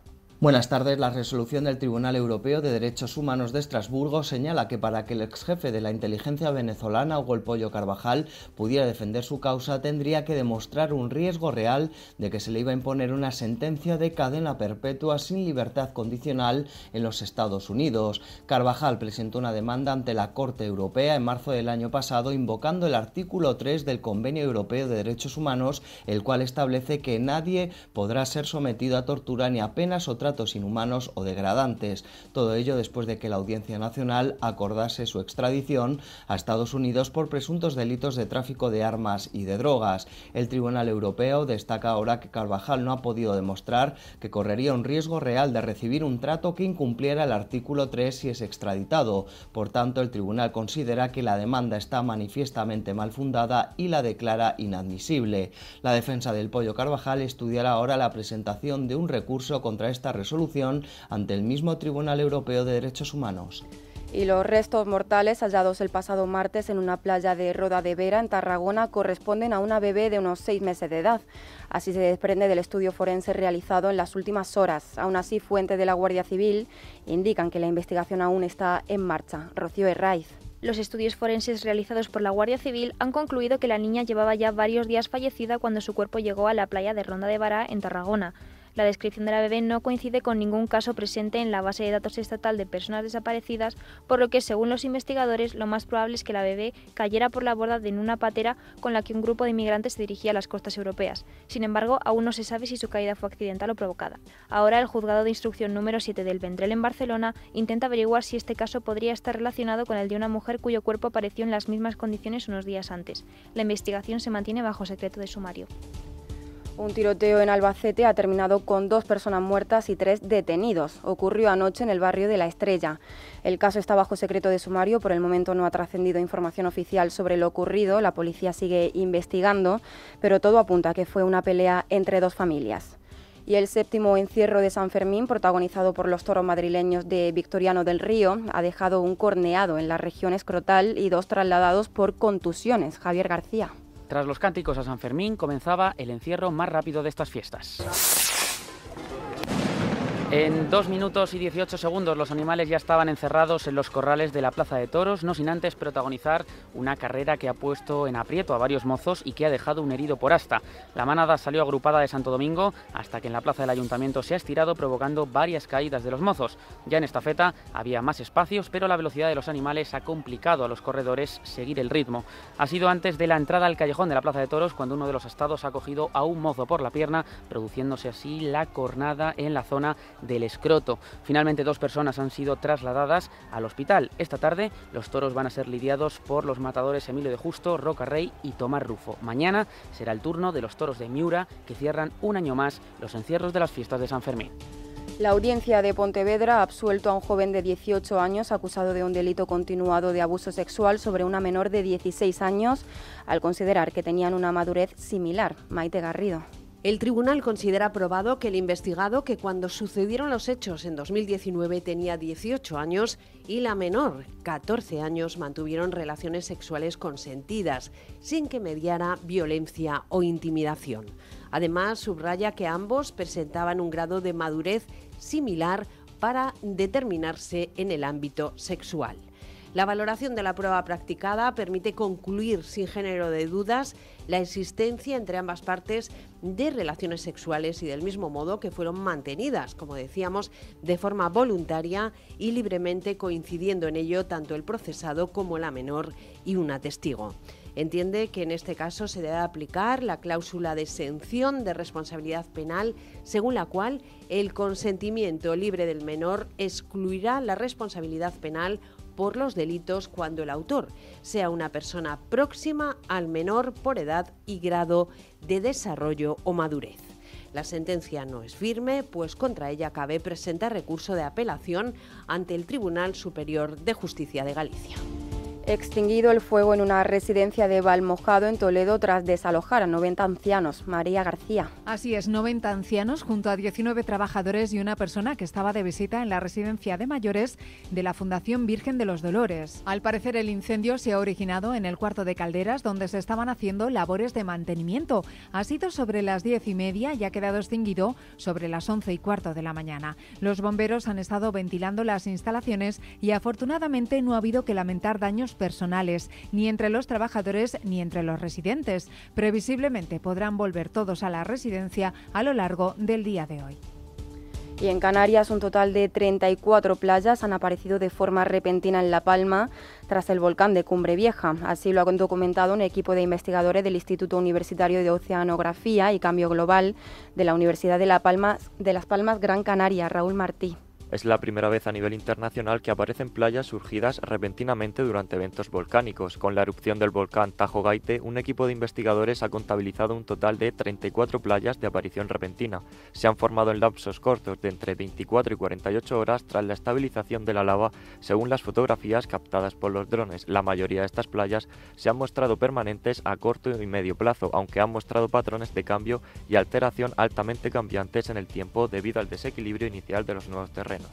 Buenas tardes. La resolución del Tribunal Europeo de Derechos Humanos de Estrasburgo señala que para que el exjefe de la inteligencia venezolana, Hugo El Pollo Carvajal, pudiera defender su causa, tendría que demostrar un riesgo real de que se le iba a imponer una sentencia de cadena perpetua sin libertad condicional en los Estados Unidos. Carvajal presentó una demanda ante la Corte Europea en marzo del año pasado invocando el artículo 3 del Convenio Europeo de Derechos Humanos, el cual establece que nadie podrá ser sometido a tortura ni apenas penas tratos inhumanos o degradantes. Todo ello después de que la Audiencia Nacional acordase su extradición a Estados Unidos por presuntos delitos de tráfico de armas y de drogas. El Tribunal Europeo destaca ahora que Carvajal no ha podido demostrar que correría un riesgo real de recibir un trato que incumpliera el artículo 3 si es extraditado. Por tanto, el tribunal considera que la demanda está manifiestamente mal fundada y la declara inadmisible. La defensa del pollo Carvajal estudiará ahora la presentación de un recurso contra esta resolución ante el mismo Tribunal Europeo de Derechos Humanos y los restos mortales hallados el pasado martes en una playa de Roda de Vera, en Tarragona, corresponden a una bebé de unos seis meses de edad. Así se desprende del estudio forense realizado en las últimas horas. Aún así, fuentes de la Guardia Civil indican que la investigación aún está en marcha. Rocío Herraiz. Los estudios forenses realizados por la Guardia Civil han concluido que la niña llevaba ya varios días fallecida cuando su cuerpo llegó a la playa de Ronda de Vara, en Tarragona. La descripción de la bebé no coincide con ningún caso presente en la base de datos estatal de personas desaparecidas, por lo que, según los investigadores, lo más probable es que la bebé cayera por la borda de una patera con la que un grupo de inmigrantes se dirigía a las costas europeas. Sin embargo, aún no se sabe si su caída fue accidental o provocada. Ahora, el juzgado de instrucción número 7 del Vendrel en Barcelona intenta averiguar si este caso podría estar relacionado con el de una mujer cuyo cuerpo apareció en las mismas condiciones unos días antes. La investigación se mantiene bajo secreto de sumario. Un tiroteo en Albacete ha terminado con dos personas muertas y tres detenidos. Ocurrió anoche en el barrio de La Estrella. El caso está bajo secreto de sumario. Por el momento no ha trascendido información oficial sobre lo ocurrido. La policía sigue investigando, pero todo apunta a que fue una pelea entre dos familias y el séptimo encierro de San Fermín, protagonizado por los toros madrileños de Victoriano del Río, ha dejado un corneado en la región escrotal y dos trasladados por contusiones. Javier García. Tras los cánticos a San Fermín comenzaba el encierro más rápido de estas fiestas. En dos minutos y 18 segundos los animales ya estaban encerrados en los corrales de la Plaza de Toros, no sin antes protagonizar una carrera que ha puesto en aprieto a varios mozos y que ha dejado un herido por asta. La manada salió agrupada de Santo Domingo hasta que en la Plaza del Ayuntamiento se ha estirado provocando varias caídas de los mozos. Ya en esta feta había más espacios, pero la velocidad de los animales ha complicado a los corredores seguir el ritmo. Ha sido antes de la entrada al callejón de la Plaza de Toros cuando uno de los estados ha cogido a un mozo por la pierna, produciéndose así la cornada en la zona del escroto. Finalmente dos personas han sido trasladadas al hospital. Esta tarde los toros van a ser lidiados por los matadores Emilio de Justo, Roca Rey y Tomás Rufo. Mañana será el turno de los toros de Miura que cierran un año más los encierros de las fiestas de San Fermín. La audiencia de Pontevedra ha absuelto a un joven de 18 años acusado de un delito continuado de abuso sexual sobre una menor de 16 años al considerar que tenían una madurez similar. Maite Garrido. El tribunal considera probado que el investigado, que cuando sucedieron los hechos en 2019 tenía 18 años, y la menor, 14 años, mantuvieron relaciones sexuales consentidas, sin que mediara violencia o intimidación. Además, subraya que ambos presentaban un grado de madurez similar para determinarse en el ámbito sexual. La valoración de la prueba practicada permite concluir sin género de dudas la existencia entre ambas partes de relaciones sexuales y del mismo modo que fueron mantenidas, como decíamos, de forma voluntaria y libremente coincidiendo en ello tanto el procesado como la menor y una testigo. Entiende que en este caso se debe aplicar la cláusula de exención de responsabilidad penal, según la cual el consentimiento libre del menor excluirá la responsabilidad penal por los delitos cuando el autor sea una persona próxima al menor por edad y grado de desarrollo o madurez. La sentencia no es firme, pues contra ella cabe presentar recurso de apelación ante el Tribunal Superior de Justicia de Galicia. Extinguido el fuego en una residencia de Valmojado en Toledo tras desalojar a 90 ancianos. María García. Así es, 90 ancianos junto a 19 trabajadores y una persona que estaba de visita en la residencia de mayores de la Fundación Virgen de los Dolores. Al parecer el incendio se ha originado en el cuarto de calderas donde se estaban haciendo labores de mantenimiento. Ha sido sobre las diez y media y ha quedado extinguido sobre las 11 y cuarto de la mañana. Los bomberos han estado ventilando las instalaciones y afortunadamente no ha habido que lamentar daños personales, ni entre los trabajadores ni entre los residentes. Previsiblemente podrán volver todos a la residencia a lo largo del día de hoy. Y en Canarias un total de 34 playas han aparecido de forma repentina en La Palma tras el volcán de Cumbre Vieja. Así lo ha documentado un equipo de investigadores del Instituto Universitario de Oceanografía y Cambio Global de la Universidad de, la Palma, de Las Palmas Gran Canaria, Raúl Martí. Es la primera vez a nivel internacional que aparecen playas surgidas repentinamente durante eventos volcánicos. Con la erupción del volcán Tajogaite, un equipo de investigadores ha contabilizado un total de 34 playas de aparición repentina. Se han formado en lapsos cortos de entre 24 y 48 horas tras la estabilización de la lava, según las fotografías captadas por los drones. La mayoría de estas playas se han mostrado permanentes a corto y medio plazo, aunque han mostrado patrones de cambio y alteración altamente cambiantes en el tiempo debido al desequilibrio inicial de los nuevos terrenos.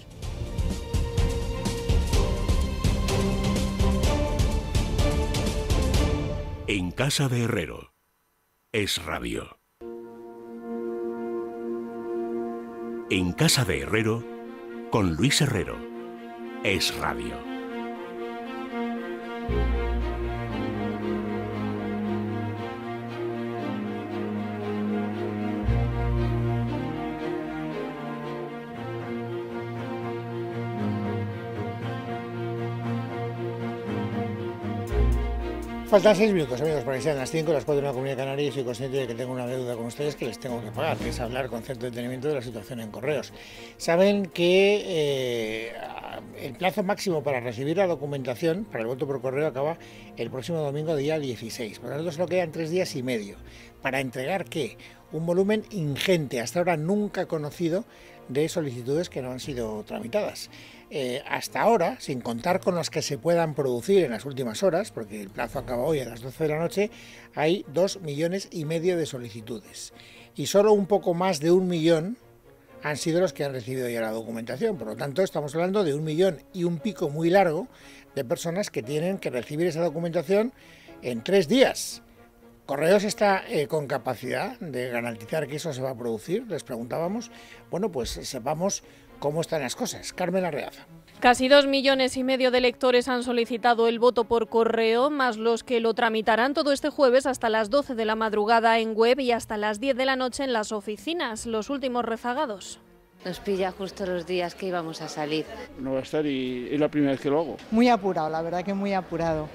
En casa de Herrero, es radio. En casa de Herrero, con Luis Herrero, es radio. Faltan seis minutos, amigos, para que sean las 5, las cuatro de la Comunidad Canaria y soy consciente de que tengo una deuda con ustedes que les tengo que pagar, que es hablar con cierto detenimiento de la situación en correos. Saben que eh, el plazo máximo para recibir la documentación para el voto por correo acaba el próximo domingo, día 16. Por lo tanto, solo quedan tres días y medio. ¿Para entregar qué? Un volumen ingente, hasta ahora nunca conocido, de solicitudes que no han sido tramitadas. Eh, hasta ahora, sin contar con las que se puedan producir en las últimas horas, porque el plazo acaba hoy a las 12 de la noche, hay dos millones y medio de solicitudes. Y solo un poco más de un millón han sido los que han recibido ya la documentación. Por lo tanto, estamos hablando de un millón y un pico muy largo de personas que tienen que recibir esa documentación en tres días. Correos está eh, con capacidad de garantizar que eso se va a producir, les preguntábamos. Bueno, pues sepamos cómo están las cosas. Carmen Arreaza. Casi dos millones y medio de electores han solicitado el voto por correo, más los que lo tramitarán todo este jueves hasta las 12 de la madrugada en web y hasta las 10 de la noche en las oficinas, los últimos rezagados. Nos pilla justo los días que íbamos a salir. No va a estar y es la primera vez que lo hago. Muy apurado, la verdad que muy apurado.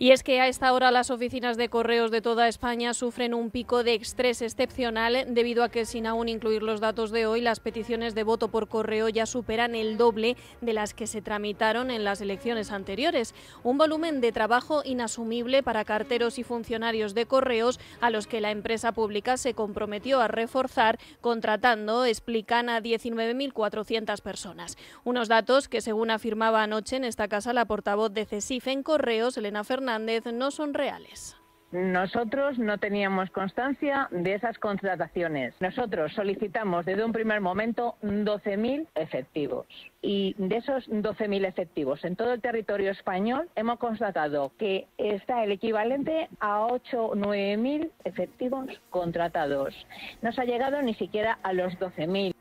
Y es que a esta hora las oficinas de correos de toda España sufren un pico de estrés excepcional debido a que sin aún incluir los datos de hoy, las peticiones de voto por correo ya superan el doble de las que se tramitaron en las elecciones anteriores. Un volumen de trabajo inasumible para carteros y funcionarios de correos a los que la empresa pública se comprometió a reforzar contratando, explican a 19 9.400 personas. Unos datos que, según afirmaba anoche en esta casa la portavoz de CESIF en Correos, Elena Fernández, no son reales. Nosotros no teníamos constancia de esas contrataciones. Nosotros solicitamos desde un primer momento 12.000 efectivos. Y de esos 12.000 efectivos en todo el territorio español, hemos constatado que está el equivalente a 8 o 9.000 efectivos contratados. No se ha llegado ni siquiera a los 12.000.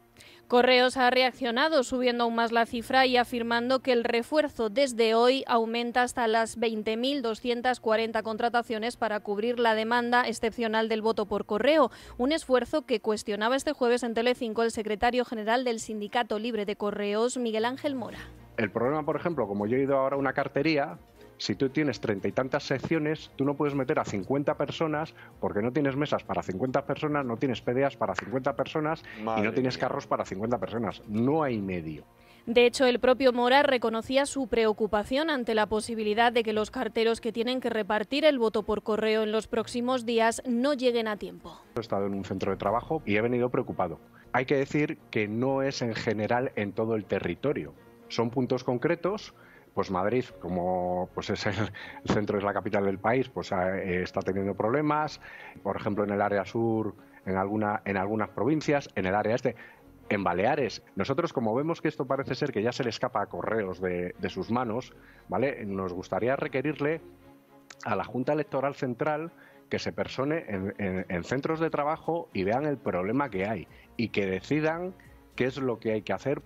Correos ha reaccionado subiendo aún más la cifra y afirmando que el refuerzo desde hoy aumenta hasta las 20.240 contrataciones para cubrir la demanda excepcional del voto por correo, un esfuerzo que cuestionaba este jueves en Telecinco el secretario general del Sindicato Libre de Correos, Miguel Ángel Mora. El problema, por ejemplo, como yo he ido ahora a una cartería, si tú tienes treinta y tantas secciones, tú no puedes meter a 50 personas porque no tienes mesas para 50 personas, no tienes PDAs para 50 personas y no tienes carros para 50 personas. No hay medio. De hecho, el propio Mora reconocía su preocupación ante la posibilidad de que los carteros que tienen que repartir el voto por correo en los próximos días no lleguen a tiempo. He estado en un centro de trabajo y he venido preocupado. Hay que decir que no es en general en todo el territorio. Son puntos concretos pues Madrid, como pues es el, centro, es la capital del país, pues ah, eh, está teniendo problemas. Por ejemplo, en el área sur, en, alguna, en algunas provincias, en el área este en Baleares. Nosotros, como vemos que esto parece ser que ya se le escapa a correos de, sus manos, ¿vale? Nos gustaría requerirle a la Junta Electoral Central que se persone en, centros de trabajo y vean el problema que hay y que decidan qué es lo que hay que hacer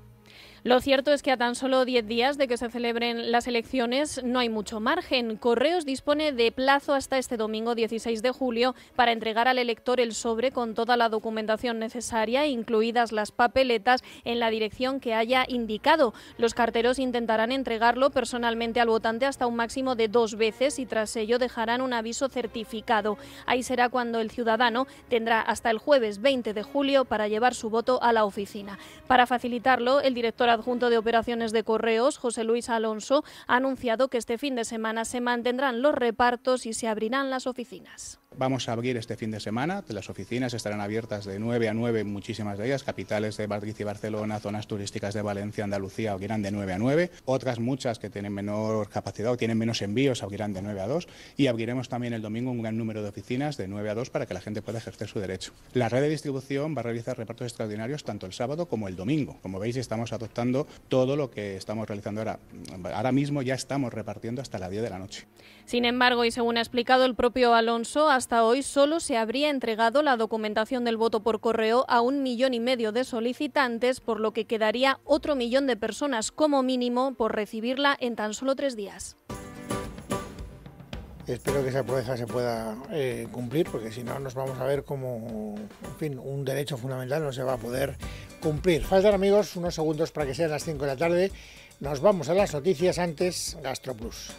lo cierto es que a tan solo 10 días de que se celebren las elecciones no hay mucho margen. Correos dispone de plazo hasta este domingo 16 de julio para entregar al elector el sobre con toda la documentación necesaria, incluidas las papeletas, en la dirección que haya indicado. Los carteros intentarán entregarlo personalmente al votante hasta un máximo de dos veces y tras ello dejarán un aviso certificado. Ahí será cuando el ciudadano tendrá hasta el jueves 20 de julio para llevar su voto a la oficina. Para facilitarlo, el director adjunto de operaciones de correos, José Luis Alonso, ha anunciado que este fin de semana se mantendrán los repartos y se abrirán las oficinas. Vamos a abrir este fin de semana, las oficinas estarán abiertas de 9 a 9 muchísimas de ellas, capitales de Madrid y Barcelona, zonas turísticas de Valencia, Andalucía, abrirán de 9 a 9, otras muchas que tienen menor capacidad o tienen menos envíos abrirán de 9 a 2 y abriremos también el domingo un gran número de oficinas de 9 a 2 para que la gente pueda ejercer su derecho. La red de distribución va a realizar repartos extraordinarios tanto el sábado como el domingo. Como veis estamos adoptando todo lo que estamos realizando ahora. Ahora mismo ya estamos repartiendo hasta la 10 de la noche. Sin embargo, y según ha explicado el propio Alonso, hasta hoy solo se habría entregado la documentación del voto por correo a un millón y medio de solicitantes, por lo que quedaría otro millón de personas como mínimo por recibirla en tan solo tres días. Espero que esa promesa se pueda eh, cumplir, porque si no nos vamos a ver como, un derecho fundamental no se va a poder cumplir. Faltan amigos unos segundos para que sean las 5 de la tarde. Nos vamos a las noticias antes, GastroPlus.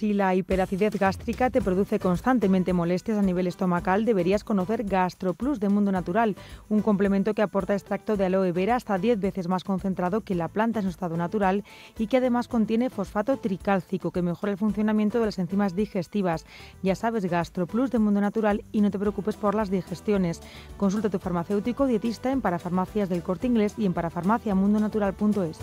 Si la hiperacidez gástrica te produce constantemente molestias a nivel estomacal, deberías conocer GastroPlus de Mundo Natural, un complemento que aporta extracto de aloe vera hasta 10 veces más concentrado que la planta en su estado natural y que además contiene fosfato tricálcico que mejora el funcionamiento de las enzimas digestivas. Ya sabes, GastroPlus de Mundo Natural y no te preocupes por las digestiones. Consulta a tu farmacéutico dietista en Parafarmacias del Corte Inglés y en parafarmaciamundonatural.es.